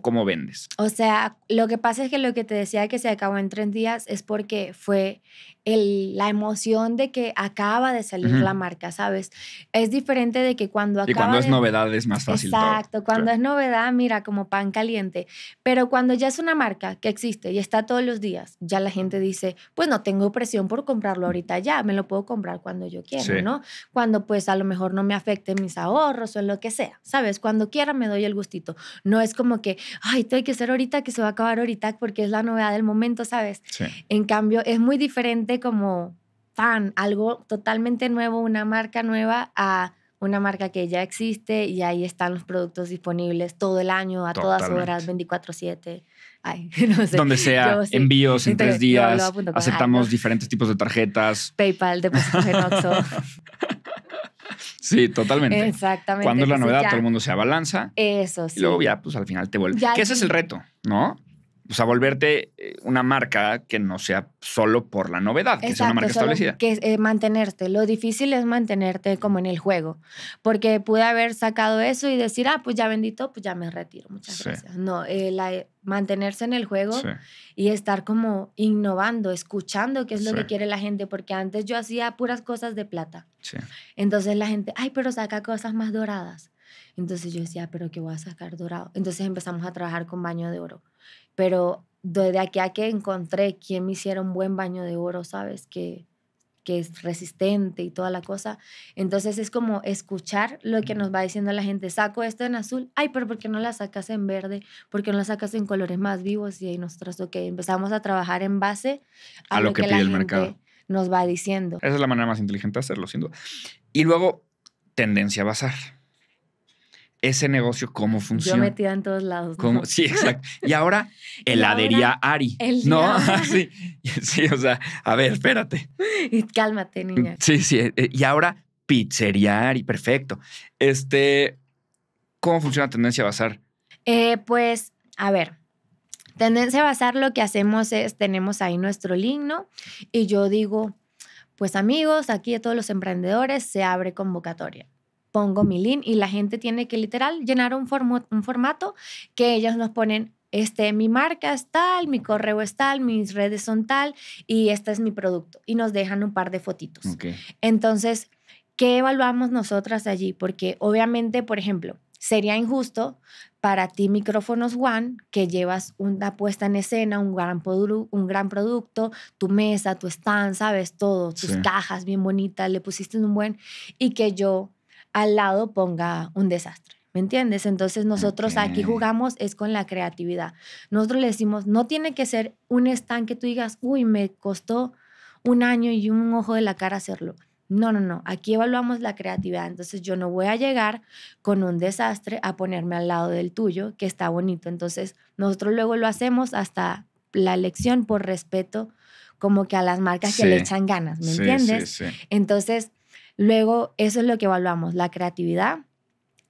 cómo, o vendes? O sea, lo que pasa es que lo que te decía que se acabó en tres días es porque fue el, la emoción de que acaba de salir la marca, ¿sabes? Es diferente de que cuando acaba. Y cuando es novedad es más fácil. Exacto, cuando es novedad, mira, como pan caliente. Pero cuando ya es una marca que existe y está todos los días, ya la gente dice, pues no tengo presión por comprarlo ahorita ya, me lo puedo comprar cuando yo quiera, ¿no? Cuando pues a lo mejor no me afecte mis ahorros o lo que sea, ¿sabes? Cuando quiera me doy el gustito. No es como que, ay, hay que hacer ahorita, que se va a acabar ahorita porque es la novedad del momento, ¿sabes? En cambio, es muy diferente como fan, algo totalmente nuevo, una marca nueva a una marca que ya existe y ahí están los productos disponibles todo el año, a todas horas, 24/7. no sé. Donde sea, envíos en tres días, aceptamos diferentes tipos de tarjetas. PayPal, de en Oxxo. sí, totalmente. Exactamente. Cuando es la novedad, todo el mundo se abalanza. Eso sí. Y luego ya, pues al final te vuelve. Ya, que ese es el reto, ¿no? o sea, volverte eh, una marca que no sea solo por la novedad, que sea una marca establecida. Que eh, mantenerte. Lo difícil es mantenerte como en el juego, porque pude haber sacado eso y decir, ah, pues ya bendito, pues ya me retiro, muchas gracias. No, eh, mantenerse en el juego y estar como innovando, escuchando qué es lo que quiere la gente, porque antes yo hacía puras cosas de plata. Entonces la gente, ay, pero saca cosas más doradas. Entonces yo decía, pero ¿qué voy a sacar dorado? Entonces empezamos a trabajar con baño de oro pero desde aquí a que encontré quien me hiciera un buen baño de oro, ¿sabes? Que, es resistente y toda la cosa. Entonces es como escuchar lo que nos va diciendo la gente. Saco esto en azul, ay, pero ¿por qué no la sacas en verde? ¿Por qué no la sacas en colores más vivos? Y ahí nosotros, que empezamos a trabajar en base a, lo, que, el mercado. nos va diciendo. Esa es la manera más inteligente de hacerlo, siendo Y luego, tendencia a basar ese negocio cómo funciona. Yo metía en todos lados. Sí, exacto. Y ahora, heladería Ari. no, sí, sí, o sea, a ver, espérate. Y cálmate, niña. Sí, sí. Eh, eh, y ahora, pizzería Ari, perfecto. Este, ¿cómo funciona Tendencia Bazar? Eh, pues, a ver. Tendencia Bazar lo que hacemos es, tenemos ahí nuestro link, Y yo digo, pues amigos, aquí a todos los emprendedores se abre convocatoria pongo mi link y la gente tiene que literal llenar un, formato que ellos nos ponen este, mi marca es tal, mi correo es tal, mis redes son tal y este es mi producto. Y nos dejan un par de fotitos. Entonces, ¿qué evaluamos nosotras allí? Porque obviamente, por ejemplo, sería injusto para ti Micrófonos One, que llevas una puesta en escena, un gran, producto, tu mesa, tu stand, sabes todo, tus cajas bien bonitas, le pusiste un buen, y que yo al lado ponga un desastre. ¿Me entiendes? Entonces nosotros aquí jugamos es con la creatividad. Nosotros le decimos, no tiene que ser un estanque que tú digas, uy, me costó un año y un ojo de la cara hacerlo. No, no, no. Aquí evaluamos la creatividad. Entonces yo no voy a llegar con un desastre a ponerme al lado del tuyo, que está bonito. Entonces nosotros luego lo hacemos hasta la elección por respeto como que a las marcas que le echan ganas, ¿me entiendes? Entonces, Luego, eso es lo que evaluamos, la creatividad.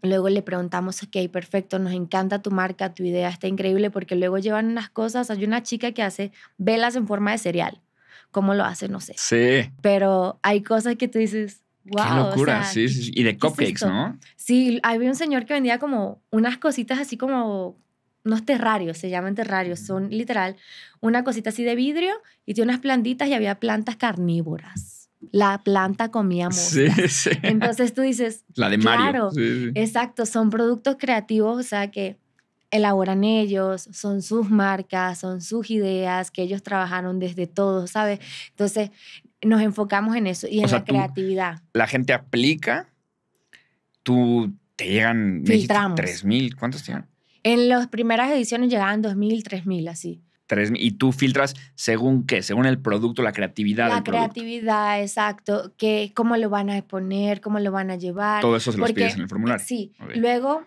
Luego le preguntamos, ok, perfecto, nos encanta tu marca, tu idea está increíble, porque luego llevan unas cosas. Hay una chica que hace velas en forma de cereal. ¿Cómo lo hace? No sé. Sí. Pero hay cosas que tú dices, wow. Qué locura, sí, sí, Y de cupcakes, ¿no? Sí, había un señor que vendía como unas cositas así como unos terrarios, se llaman terrarios, son literal una cosita así de vidrio y tiene unas plantitas y había plantas carnívoras la planta comíamos Sí, sí. Entonces tú dices, la de Mario. Claro, exacto, son productos creativos, o sea que elaboran ellos, son sus marcas, son sus ideas que ellos trabajaron desde todo, ¿sabes? Entonces nos enfocamos en eso y en la creatividad. la gente aplica, tú te llegan, tres mil ¿cuántos llegan? En las primeras ediciones llegaban 2.000, mil así y tú filtras según qué, según el producto, la creatividad. La creatividad, exacto, que cómo lo van a exponer, cómo lo van a llevar. Todo eso se los pides en el formulario. Sí, luego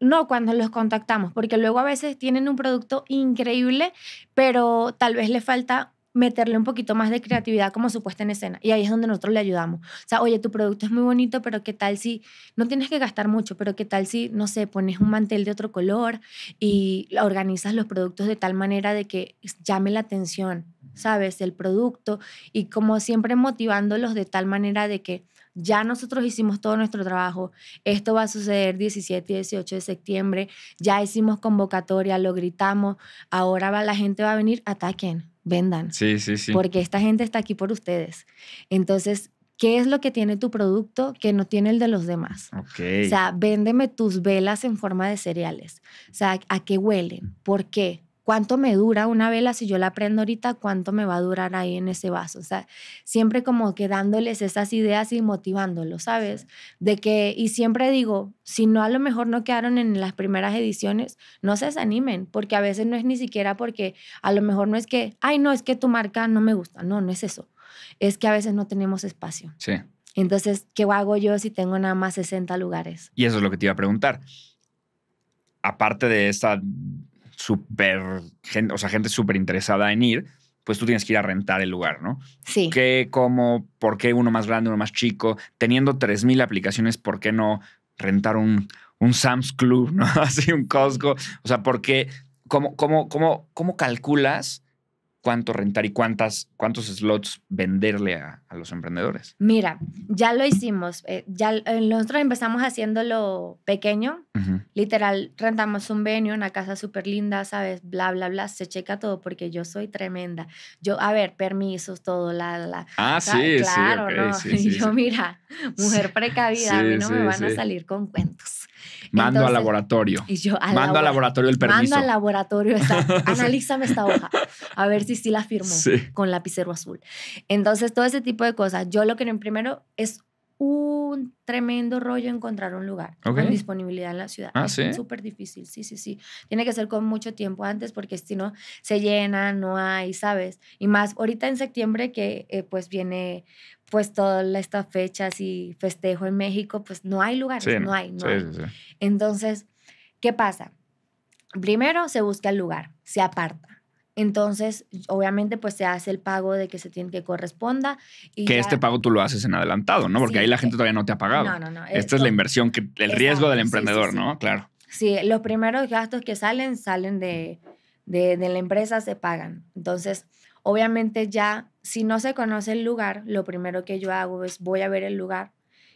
no cuando los contactamos, porque luego a veces tienen un producto increíble, pero tal vez le falta meterle un poquito más de creatividad como supuesta en escena. Y ahí es donde nosotros le ayudamos. O sea, oye, tu producto es muy bonito, pero ¿qué tal si no tienes que gastar mucho, pero qué tal si, no sé, pones un mantel de otro color y organizas los productos de tal manera de que llame la atención, ¿sabes?, el producto y como siempre motivándolos de tal manera de que ya nosotros hicimos todo nuestro trabajo. Esto va a suceder 17 y 18 de septiembre. Ya hicimos convocatoria, lo gritamos. Ahora va, la gente va a venir, ataquen vendan. Sí, sí, sí. Porque esta gente está aquí por ustedes. Entonces, ¿qué es lo que tiene tu producto que no tiene el de los demás? Okay. O sea, véndeme tus velas en forma de cereales. O sea, ¿a qué huelen? ¿Por qué? cuánto me dura una vela si yo la prendo ahorita, cuánto me va a durar ahí en ese vaso. O sea, siempre como quedándoles dándoles esas ideas y motivándolos, ¿sabes? De que, y siempre digo, si no a lo mejor no quedaron en las primeras ediciones, no se desanimen, porque a veces no es ni siquiera porque a lo mejor no es que, ay, no, es que tu marca no me gusta. No, no es eso. Es que a veces no tenemos espacio. Sí. Entonces, ¿qué hago yo si tengo nada más 60 lugares? Y eso es lo que te iba a preguntar. Aparte de esta súper, o sea, gente súper interesada en ir, pues tú tienes que ir a rentar el lugar, ¿no? Sí. ¿Qué, cómo, por qué uno más grande, uno más chico? Teniendo 3.000 aplicaciones, ¿por qué no rentar un, un Sam's Club, ¿no? Así un Costco. O sea, ¿por qué? ¿Cómo, cómo, cómo, cómo calculas cuánto rentar y cuántas, cuántos slots venderle a, los emprendedores? Mira, ya lo hicimos. Eh, ya, eh, nosotros empezamos haciéndolo pequeño. Literal, rentamos un venue, una casa súper linda, ¿sabes? Bla, bla, bla. Se checa todo porque yo soy tremenda. Yo, a ver, permisos, todo, la, la. Ah, sí, claro, ¿no? yo, mira, mujer precavida, a mí no me van a salir con cuentos. Mando al laboratorio. Y Mando al laboratorio el permiso. Mando al laboratorio, analízame esta hoja, a ver si sí la firmo sí. con lapicero azul. Entonces, todo ese tipo de cosas. Yo lo que en primero es un tremendo rollo encontrar un lugar con disponibilidad en la ciudad. Ah, es súper difícil, sí, sí, sí. Tiene que ser con mucho tiempo antes porque si no, se llena, no hay, ¿sabes? Y más ahorita en septiembre que eh, pues viene pues todas estas fechas y festejo en México, pues no hay lugar no hay, no Entonces, ¿qué pasa? Primero se busca el lugar, se aparta. Entonces, obviamente, pues se hace el pago de que se tiene que corresponda. Y que este pago tú lo haces en adelantado, ¿no? Porque ahí la gente eh, todavía no te ha pagado. No, no, no. Esta es la inversión, que, el riesgo del emprendedor, ¿no? Claro. Sí, los primeros gastos que salen, salen de la empresa, se pagan. Entonces, Obviamente ya, si no se conoce el lugar, lo primero que yo hago es voy a ver el lugar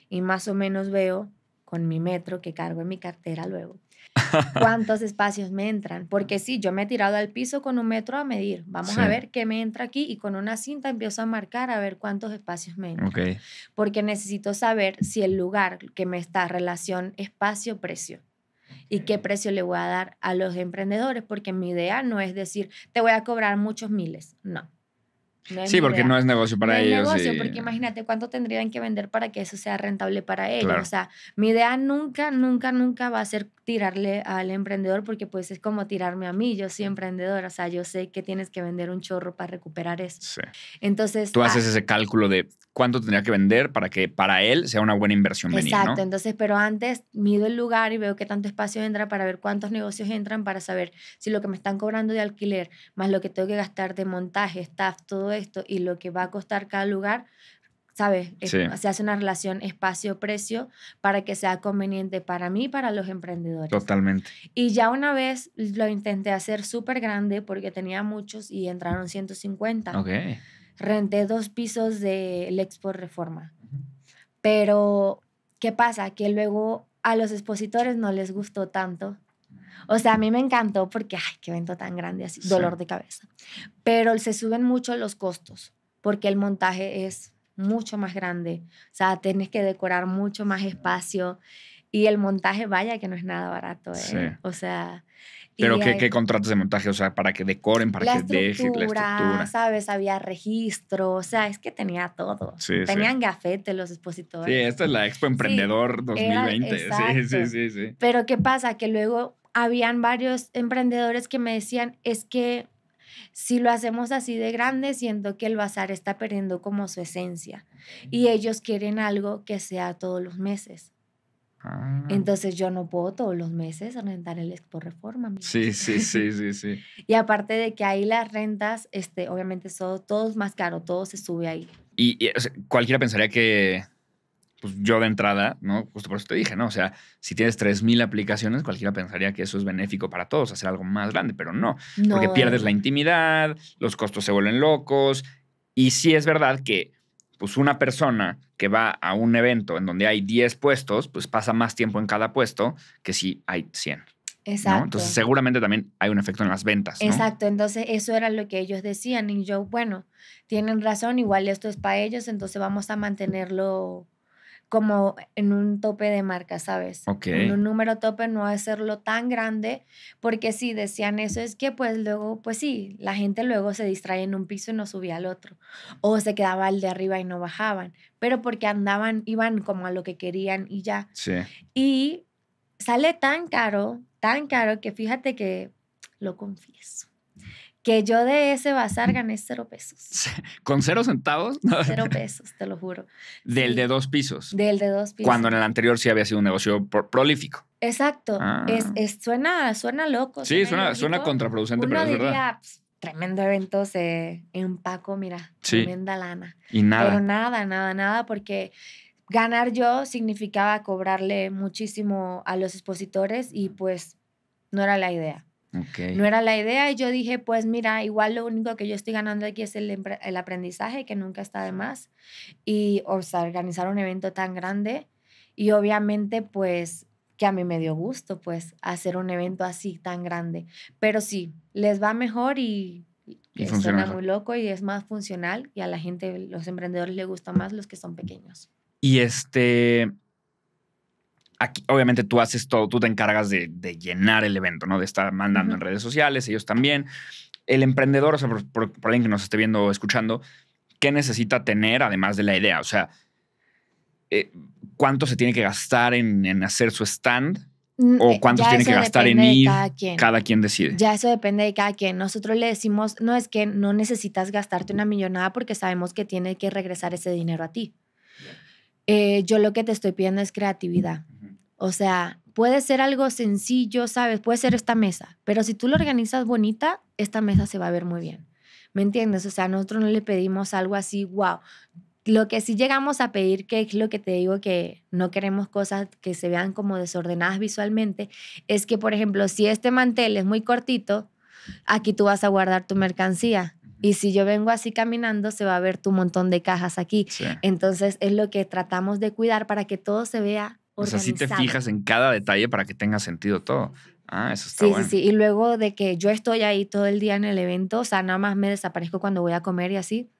y más o menos veo con mi metro que cargo en mi cartera luego cuántos espacios me entran. Porque sí, yo me he tirado al piso con un metro a medir. Vamos a ver qué me entra aquí y con una cinta empiezo a marcar a ver cuántos espacios me entran. Porque necesito saber si el lugar que me está relación espacio-precio y qué precio le voy a dar a los emprendedores, porque mi idea no es decir, te voy a cobrar muchos miles, no sí, porque no es negocio para no ellos. Es negocio, porque imagínate cuánto tendrían que vender para que eso sea rentable para ellos. O sea, mi idea nunca, nunca, nunca va a ser tirarle al emprendedor porque pues es como tirarme a mí. Yo soy emprendedora, o sea, yo sé que tienes que vender un chorro para recuperar eso. Sí. Entonces... Tú haces ah ese cálculo de cuánto tendría que vender para que para él sea una buena inversión. Exacto, entonces, pero antes mido el lugar y veo qué tanto espacio entra para ver cuántos negocios entran, para saber si lo que me están cobrando de alquiler, más lo que tengo que gastar de montaje, staff, todo esto y lo que va a costar cada lugar, ¿sabes? Se hace una relación espacio-precio para que sea conveniente para mí y para los emprendedores. Totalmente. Y ya una vez lo intenté hacer súper grande porque tenía muchos y entraron 150. Ok. Renté dos pisos del Expo Reforma. Pero, ¿qué pasa? Que luego a los expositores no les gustó tanto o sea, a mí me encantó porque, ay, qué evento tan grande así, dolor de cabeza. Pero se suben mucho los costos porque el montaje es mucho más grande. O sea, tienes que decorar mucho más espacio. Y el montaje, vaya que no es nada barato, ¿eh? Sí. O sea... Pero ¿qué, contratos de montaje? O sea, para que decoren, para que dejen la estructura. ¿sabes? Había registro, o sea, es que tenía todo. Sí, Tenían gafete los expositores. Sí, esta es la Expo Emprendedor 2020. sí, sí, sí, sí. Pero ¿qué pasa? Que luego habían varios emprendedores que me decían, es que si lo hacemos así de grande, siento que el bazar está perdiendo como su esencia y ellos quieren algo que sea todos los meses. Ah. Entonces yo no puedo todos los meses rentar el Expo Reforma. Sí, sí, sí, sí, sí. y aparte de que ahí las rentas, este, obviamente son, todos más caro, todo se sube ahí. Y, cualquiera pensaría que pues yo de entrada, ¿no? Justo por eso te dije, ¿no? O sea, si tienes 3.000 aplicaciones, cualquiera pensaría que eso es benéfico para todos, hacer algo más grande, pero no, porque eh. pierdes la intimidad, los costos se vuelven locos, y sí es verdad que, pues una persona que va a un evento en donde hay 10 puestos, pues pasa más tiempo en cada puesto que si hay 100. Exacto. Entonces seguramente también hay un efecto en las ventas. Exacto, entonces eso era lo que ellos decían y yo, bueno, tienen razón, igual esto es para ellos, entonces vamos a mantenerlo como en un tope de marca, ¿sabes? En un número tope no hacerlo tan grande, porque si decían eso es que pues luego, pues sí, la gente luego se distrae en un piso y no subía al otro, o se quedaba al de arriba y no bajaban, pero porque andaban, iban como a lo que querían y ya. Sí. Y sale tan caro, tan caro que fíjate que lo confieso que yo de ese bazar gané cero pesos. ¿Con cero centavos? Cero pesos, te lo juro. Del de dos pisos. Del de dos pisos. Cuando en el anterior sí había sido un negocio prolífico. Exacto. Ah. Es, es, suena, suena loco. Sí, suena, contraproducente, pero es diría, pues, tremendo evento se paco, mira, tremenda lana. Y nada. Pero nada, nada, nada, porque ganar yo significaba cobrarle muchísimo a los expositores y pues no era la idea. No era la idea y yo dije, pues mira, igual lo único que yo estoy ganando aquí es el, aprendizaje, que nunca está de más, y o organizar un evento tan grande y obviamente pues que a mí me dio gusto pues hacer un evento así tan grande, pero sí, les va mejor y funciona muy loco y es más funcional y a la gente, los emprendedores les gusta más los que son pequeños. Y este, obviamente, tú haces todo, tú te encargas de, llenar el evento, ¿no? De estar mandando en redes sociales, ellos también. El emprendedor, o sea, por, alguien que nos esté viendo o escuchando, ¿qué necesita tener además de la idea? O sea, eh, ¿cuánto se tiene que gastar en, hacer su stand? Mm, ¿O eh, cuánto se tiene que gastar en ir? Cada quien. decide. Ya eso depende de cada quien. Nosotros le decimos, no es que no necesitas gastarte una millonada porque sabemos que tiene que regresar ese dinero a ti. Eh, yo lo que te estoy pidiendo es creatividad. O sea, puede ser algo sencillo, ¿sabes? Puede ser esta mesa, pero si tú lo organizas bonita, esta mesa se va a ver muy bien. ¿Me entiendes? O sea, nosotros no le pedimos algo así, wow. Lo que sí llegamos a pedir, que es lo que te digo que no queremos cosas que se vean como desordenadas visualmente, es que, por ejemplo, si este mantel es muy cortito, aquí tú vas a guardar tu mercancía. Y si yo vengo así caminando, se va a ver tu montón de cajas aquí. Entonces es lo que tratamos de cuidar para que todo se vea o sea, si te fijas en cada detalle para que tenga sentido todo. Ah, eso está sí, bueno. Sí, sí, Y luego de que yo estoy ahí todo el día en el evento, o sea, nada más me desaparezco cuando voy a comer y así.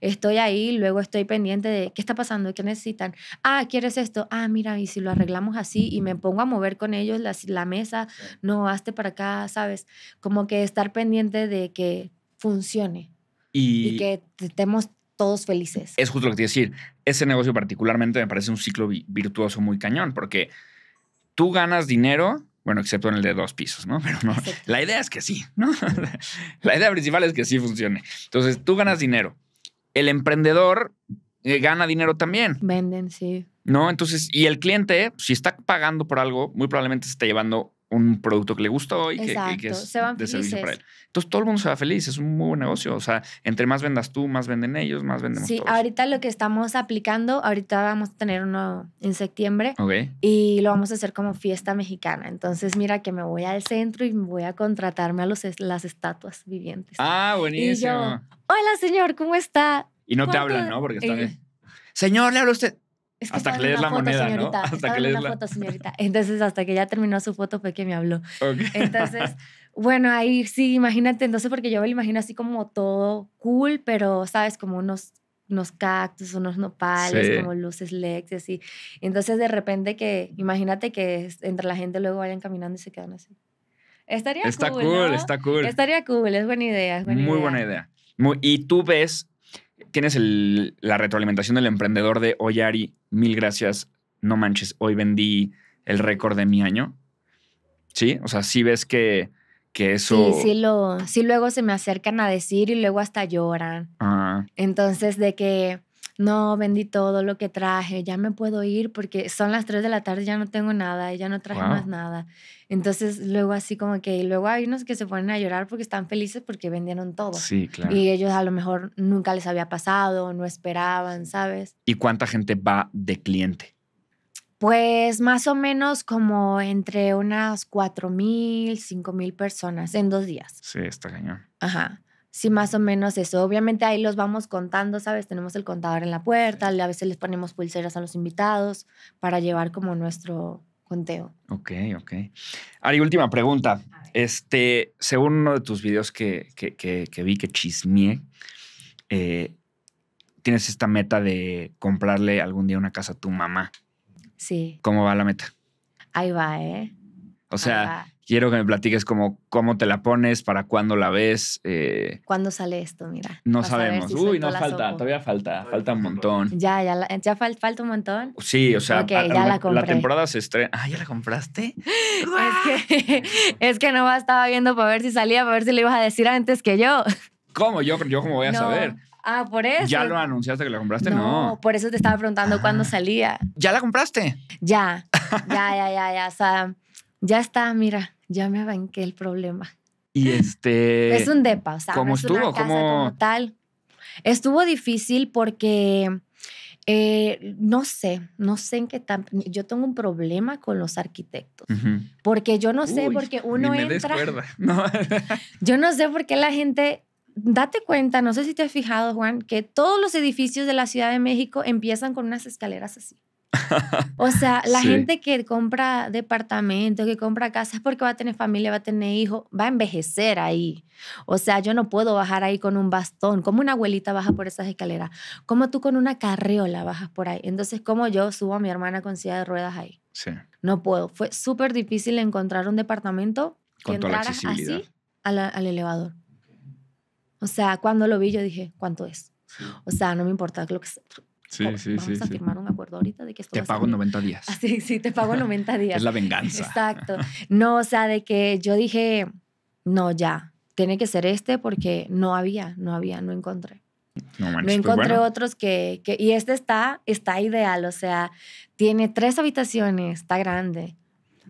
Estoy ahí, luego estoy pendiente de qué está pasando, qué necesitan. Ah, ¿quieres esto? Ah, mira, y si lo arreglamos así y me pongo a mover con ellos la, la mesa, no, hazte para acá, ¿sabes? Como que estar pendiente de que funcione y, que estemos todos felices. Es justo lo que te iba decir ese negocio particularmente me parece un ciclo virtuoso muy cañón, porque tú ganas dinero, bueno, excepto en el de dos pisos, ¿no? Pero no, la idea es que sí, ¿no? la idea principal es que sí funcione. Entonces, tú ganas dinero, el emprendedor eh, gana dinero también. Venden, sí. ¿No? Entonces, y el cliente, si está pagando por algo, muy probablemente se está llevando un producto que le gusta hoy que, es de servicio para él. Entonces todo el mundo se va feliz, es un muy buen negocio. O sea, entre más vendas tú, más venden ellos, más vendemos sí, ahorita lo que estamos aplicando, ahorita vamos a tener uno en septiembre y lo vamos a hacer como fiesta mexicana. Entonces mira que me voy al centro y voy a contratarme a los, las estatuas vivientes. Ah, buenísimo. Hola señor, ¿cómo está? Y no te hablan, ¿no? Porque está eh, bien. Señor, le hablo a usted que hasta que la moneda, ¿no? Hasta que lees la foto, señorita. Entonces, hasta que ya terminó su foto fue que me habló. Entonces, bueno, ahí sí, imagínate, entonces porque yo me lo imagino así como todo cool, pero sabes, como unos unos cactus, unos nopales, como luces lex y así. Entonces, de repente que imagínate que entre la gente luego vayan caminando y se quedan así. Estaría está cool, ¿no? está cool. Estaría cool, es buena idea, Muy buena idea. Muy, y tú ves tienes la retroalimentación del emprendedor de, Oyari mil gracias, no manches, hoy vendí el récord de mi año. ¿Sí? O sea, sí ves que, eso... Sí, sí, sí luego se me acercan a decir y luego hasta lloran. Entonces, de que no, vendí todo lo que traje, ya me puedo ir porque son las 3 de la tarde, ya no tengo nada, ya no traje más nada. Entonces, luego así como que, y luego hay unos que se ponen a llorar porque están felices porque vendieron todo. Sí, claro. Y ellos a lo mejor nunca les había pasado, no esperaban, ¿sabes? ¿Y cuánta gente va de cliente? Pues más o menos como entre unas mil, 4.000, mil personas en dos días. Sí, está cañón. Ajá. Sí, más o menos eso. Obviamente ahí los vamos contando, ¿sabes? Tenemos el contador en la puerta, a veces les ponemos pulseras a los invitados para llevar como nuestro conteo. Ok, ok. Ari, última pregunta. Este, según uno de tus videos que, que, que, vi, que chismeé, eh, tienes esta meta de comprarle algún día una casa a tu mamá. Sí. ¿Cómo va la meta? Ahí va, ¿eh? O sea, Quiero que me platiques cómo, cómo te la pones, para cuándo la ves. Eh. ¿Cuándo sale esto? Mira. No sabemos. Uy, no falta, todavía falta, falta un montón. Ya, ya, ya falta un montón. Sí, o sea, la, temporada se estrena. Ah, ¿ya la compraste? es, que, es que no estaba viendo para ver si salía, para ver si le ibas a decir antes que yo. ¿Cómo? Yo, yo cómo voy a saber. Ah, por eso. ¿Ya lo anunciaste que la compraste? No, por eso te estaba preguntando ah. cuándo salía. ¿Ya la compraste? Ya, ya, ya, ya, ya. O sea, ya está, mira ya me banqué el problema. Y este. es un depa, o sea, ¿cómo es estuvo? Una casa como tal. Estuvo difícil porque eh, no sé, no sé en qué tan. Yo tengo un problema con los arquitectos. Porque yo no sé, por porque uno entra. yo no sé por qué la gente. Date cuenta, no sé si te has fijado, Juan, que todos los edificios de la Ciudad de México empiezan con unas escaleras así. O sea, la gente que compra departamentos, que compra casas porque va a tener familia, va a tener hijos, va a envejecer ahí. O sea, yo no puedo bajar ahí con un bastón. Como una abuelita baja por esas escaleras? Como tú con una carriola bajas por ahí? Entonces, ¿cómo yo subo a mi hermana con silla de ruedas ahí? Sí. No puedo. Fue súper difícil encontrar un departamento que así al, elevador. O sea, cuando lo vi, yo dije, ¿cuánto es? O sea, no me importa lo que sea. Sí, sí, sí, a firmar ahorita de que esto Te pago 90 días. Así, ah, sí, te pago 90 días. es la venganza. Exacto. No, o sea, de que yo dije, no, ya, tiene que ser este porque no había, no había, no encontré. No, manches, no pues encontré otros que, que, Y este está, está ideal, o sea, tiene tres habitaciones, está grande.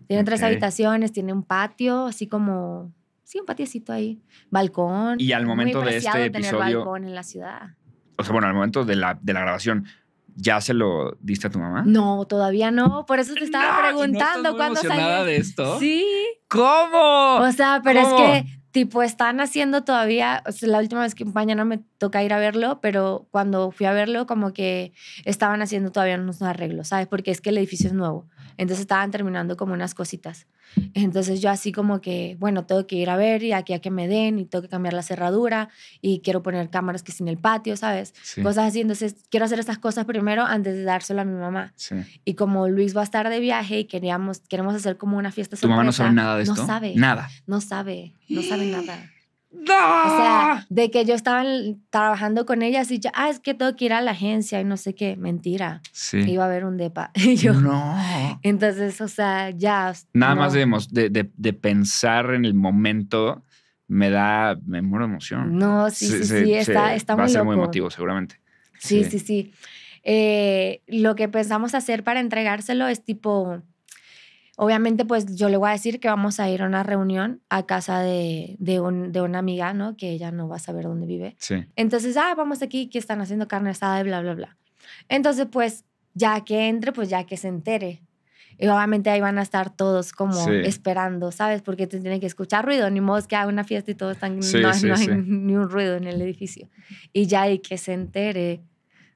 Tiene tres habitaciones, tiene un patio, así como... Sí, un patiecito ahí. Balcón. Y al momento de este episodio... Tener balcón en la ciudad o sea, bueno, al momento de la, de la grabación, ¿Ya se lo diste a tu mamá? No, todavía no. Por eso te estaba no, preguntando no cuándo nada de esto? Sí. ¿Cómo? O sea, pero es que tipo están haciendo todavía, o sea, la última vez que no me toca ir a verlo, pero cuando fui a verlo como que estaban haciendo todavía unos arreglos, ¿sabes? Porque es que el edificio es nuevo. Entonces estaban terminando como unas cositas. Entonces yo así como que, bueno, tengo que ir a ver y aquí a que me den y tengo que cambiar la cerradura y quiero poner cámaras que sin el patio, ¿sabes? Cosas así. Entonces quiero hacer estas cosas primero antes de dárselo a mi mamá. Y como Luis va a estar de viaje y queríamos, queremos hacer como una fiesta. ¿Tu mamá no sabe nada de esto? No sabe. Nada. No sabe. No sabe nada. O sea, de que yo estaba trabajando con ellas y ya, ah, es que tengo que ir a la agencia y no sé qué, mentira. Iba a haber un depa. Y yo, no. Entonces, o sea, ya. Nada más de, de, pensar en el momento me da, me muero de emoción. No, sí, sí, sí, está, está muy Va a ser muy emotivo, seguramente. Sí, sí, sí. Eh, lo que pensamos hacer para entregárselo es tipo Obviamente, pues yo le voy a decir que vamos a ir a una reunión a casa de, de, de una amiga, ¿no? Que ella no va a saber dónde vive. Sí. Entonces, ah, vamos aquí, que están haciendo carne asada y bla, bla, bla. Entonces, pues ya que entre, pues ya que se entere. Y obviamente ahí van a estar todos como esperando, ¿sabes? Porque te tienen que escuchar ruido, ni modo que haga una fiesta y todos están, no, hay ni un ruido en el edificio. Y ya hay que se entere,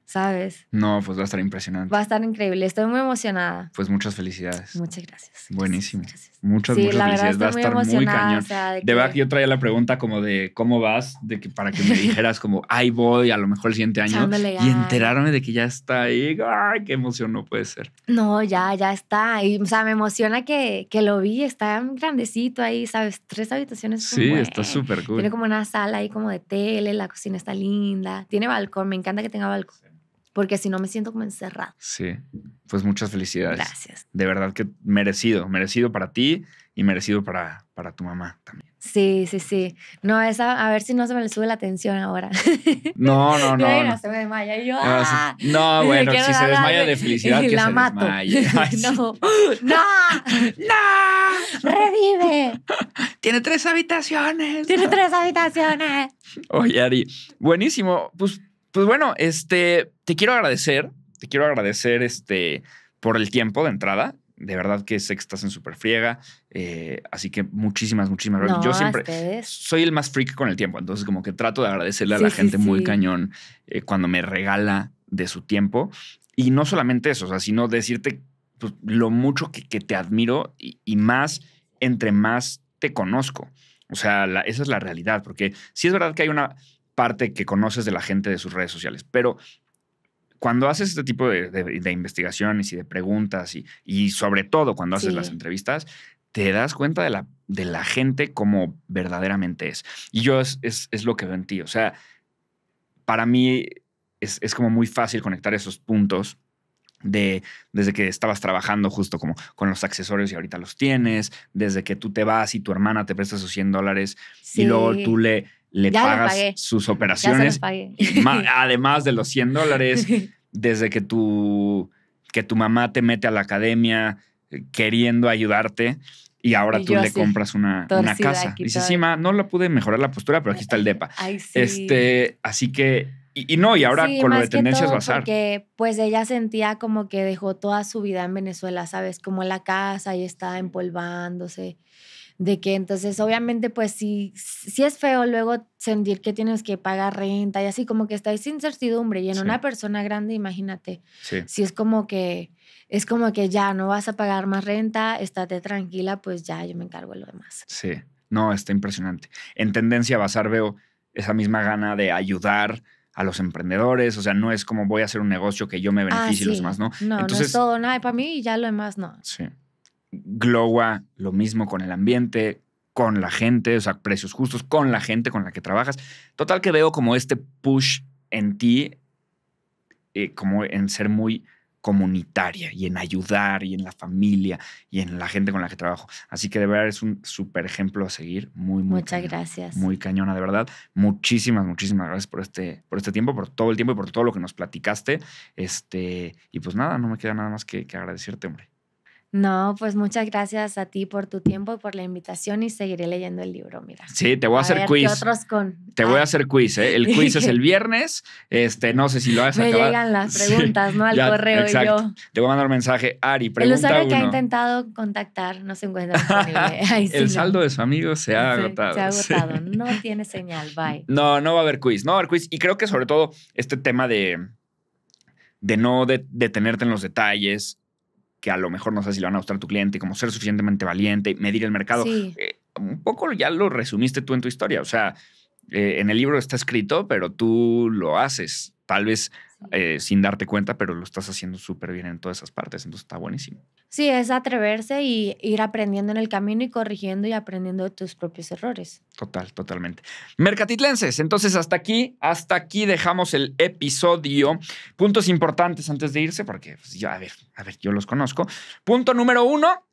¿sabes? No, pues va a estar impresionante. Va a estar increíble, estoy muy emocionada. Pues muchas felicidades. Muchas gracias. Buenísimo. Muchas, muchas la felicidades. va a estar muy cañón. de, verdad, yo traía la pregunta como de cómo vas, de que para que me dijeras como, ahí voy, a lo mejor el siguiente año. y enterarme de que ya está ahí. ¡Ay, qué emoción no puede ser! No, ya, ya está. Y, o sea, me emociona que, que lo vi, está grandecito ahí, ¿sabes? Tres habitaciones. Sí, está súper cool. Tiene como una sala ahí como de tele, la cocina está linda, tiene balcón, me encanta que tenga balcón porque si no me siento como encerrado. Sí, pues muchas felicidades. Gracias. De verdad que merecido, merecido para ti y merecido para, para tu mamá también. Sí, sí, sí. No, a ver si no se me sube la tensión ahora. No, no, no. no, se me desmaya. yo, No, ah". bueno, si se desmaya de felicidad, que se mato. no, no, no. Revive. Tiene tres habitaciones. Tiene tres habitaciones. Oye, Ari, buenísimo. Pues pues bueno, este, te quiero agradecer, te quiero agradecer este, por el tiempo de entrada. De verdad que sé que estás en super friega. Eh, así que muchísimas, muchísimas gracias. Yo siempre soy el más freak con el tiempo. Entonces, como que trato de agradecerle a la gente muy cañón eh, cuando me regala de su tiempo. Y no solamente eso, sino decirte pues, lo mucho que, te admiro y, más entre más te conozco. O sea, esa es la realidad, porque sí es verdad que hay una parte que conoces de la gente de sus redes sociales. Pero cuando haces este tipo de, investigaciones y de preguntas y, sobre todo cuando haces las entrevistas, te das cuenta de la, de la gente como verdaderamente es. Y yo es, lo que veo en ti. O sea, para mí es, como muy fácil conectar esos puntos de desde que estabas trabajando justo como con los accesorios y ahorita los tienes, desde que tú te vas y tu hermana te presta sus 100 dólares y luego tú le le pagas sus operaciones, además de los 100 dólares, desde que tu, que tu mamá te mete a la academia eh, queriendo ayudarte y ahora tú le compras una, una casa. dice sí, ma, no la pude mejorar la postura, pero aquí está el DEPA. este, así que, y, no, y ahora con lo de tendencias bazar. Porque pues ella sentía como que dejó toda su vida en Venezuela, ¿sabes? Como la casa y estaba empolvándose de que entonces obviamente pues sí, es feo luego sentir que tienes que pagar renta y así como que estáis sin certidumbre y en una persona grande, imagínate, sí. si es como que es como que ya no vas a pagar más renta, estate tranquila, pues ya yo me encargo de lo demás. Sí, no, está impresionante. En tendencia a basar veo esa misma gana de ayudar, a los emprendedores, o sea, no es como voy a hacer un negocio que yo me ah, beneficie y los demás, ¿no? No, Entonces, no es todo, nada, para mí y ya lo demás no. Sí, Glowa, lo mismo con el ambiente, con la gente, o sea, precios justos, con la gente con la que trabajas. Total que veo como este push en ti, eh, como en ser muy comunitaria y en ayudar y en la familia y en la gente con la que trabajo. Así que de verdad es un súper ejemplo a seguir. Muy, Muchas gracias. Muy cañona, de verdad. Muchísimas, muchísimas gracias por este, por este tiempo, por todo el tiempo y por todo lo que nos platicaste. Este, y pues nada, no me queda nada más que, que agradecerte, hombre. No, pues muchas gracias a ti por tu tiempo y por la invitación y seguiré leyendo el libro, mira. Sí, te voy a, hacer quiz. otros con? Te voy a ah. hacer quiz, ¿eh? El quiz es el viernes. Este, no sé si lo vas a Me llegan las preguntas, ¿no? Al correo exacto. yo. Te voy a mandar un mensaje. Ari, pregunta El usuario que ha intentado contactar no se encuentra disponible. Ay, sí, el saldo de su amigo se ha agotado. Se ha agotado. No tiene señal, bye. No, no va a haber quiz. No va a haber quiz. Y creo que sobre todo este tema de, de no detenerte en los detalles que a lo mejor no sé si le van a gustar a tu cliente, como ser suficientemente valiente, medir el mercado. Eh, un poco ya lo resumiste tú en tu historia. O sea, eh, en el libro está escrito, pero tú lo haces. Tal vez eh, sin darte cuenta, pero lo estás haciendo súper bien en todas esas partes, entonces está buenísimo. Sí, es atreverse y ir aprendiendo en el camino y corrigiendo y aprendiendo tus propios errores. Total, totalmente. Mercatitlenses, entonces hasta aquí, hasta aquí dejamos el episodio. Puntos importantes antes de irse, porque pues, a ver, a ver, yo los conozco. Punto número uno,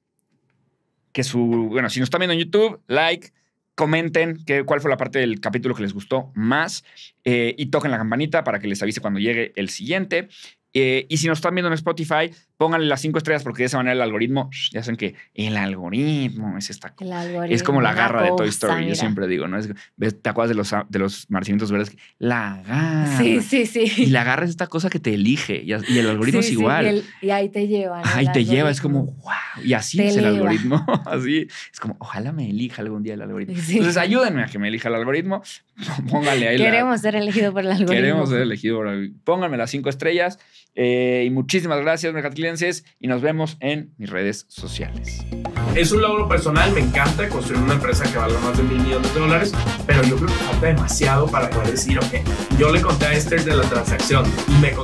que su, bueno, si nos están viendo en YouTube, like comenten que, cuál fue la parte del capítulo que les gustó más eh, y toquen la campanita para que les avise cuando llegue el siguiente. Eh, y si nos están viendo en Spotify, pónganle las cinco estrellas porque de esa manera el algoritmo, ya saben que el algoritmo es esta cosa. Es como la garra de Toy Story, yo siempre digo, ¿no? ¿Te acuerdas de los, de marcimientos verdes? La garra. Sí, sí, sí. Y la garra es esta cosa que te elige y, el algoritmo es igual. y, ahí te lleva. Ahí te lleva, es como, wow. Y así es el algoritmo. así es como, ojalá me elija algún día el algoritmo. Entonces ayúdenme a que me elija el algoritmo. Pónganle ahí. Queremos ser elegido por el algoritmo. Queremos ser elegido por el algoritmo. Pónganme las cinco estrellas eh, y muchísimas gracias, Mercatil y nos vemos en mis redes sociales. Es un logro personal, me encanta construir una empresa que valga más de mil millones de dólares, pero yo creo que falta demasiado para poder decir, ok, yo le conté a Esther de la transacción y me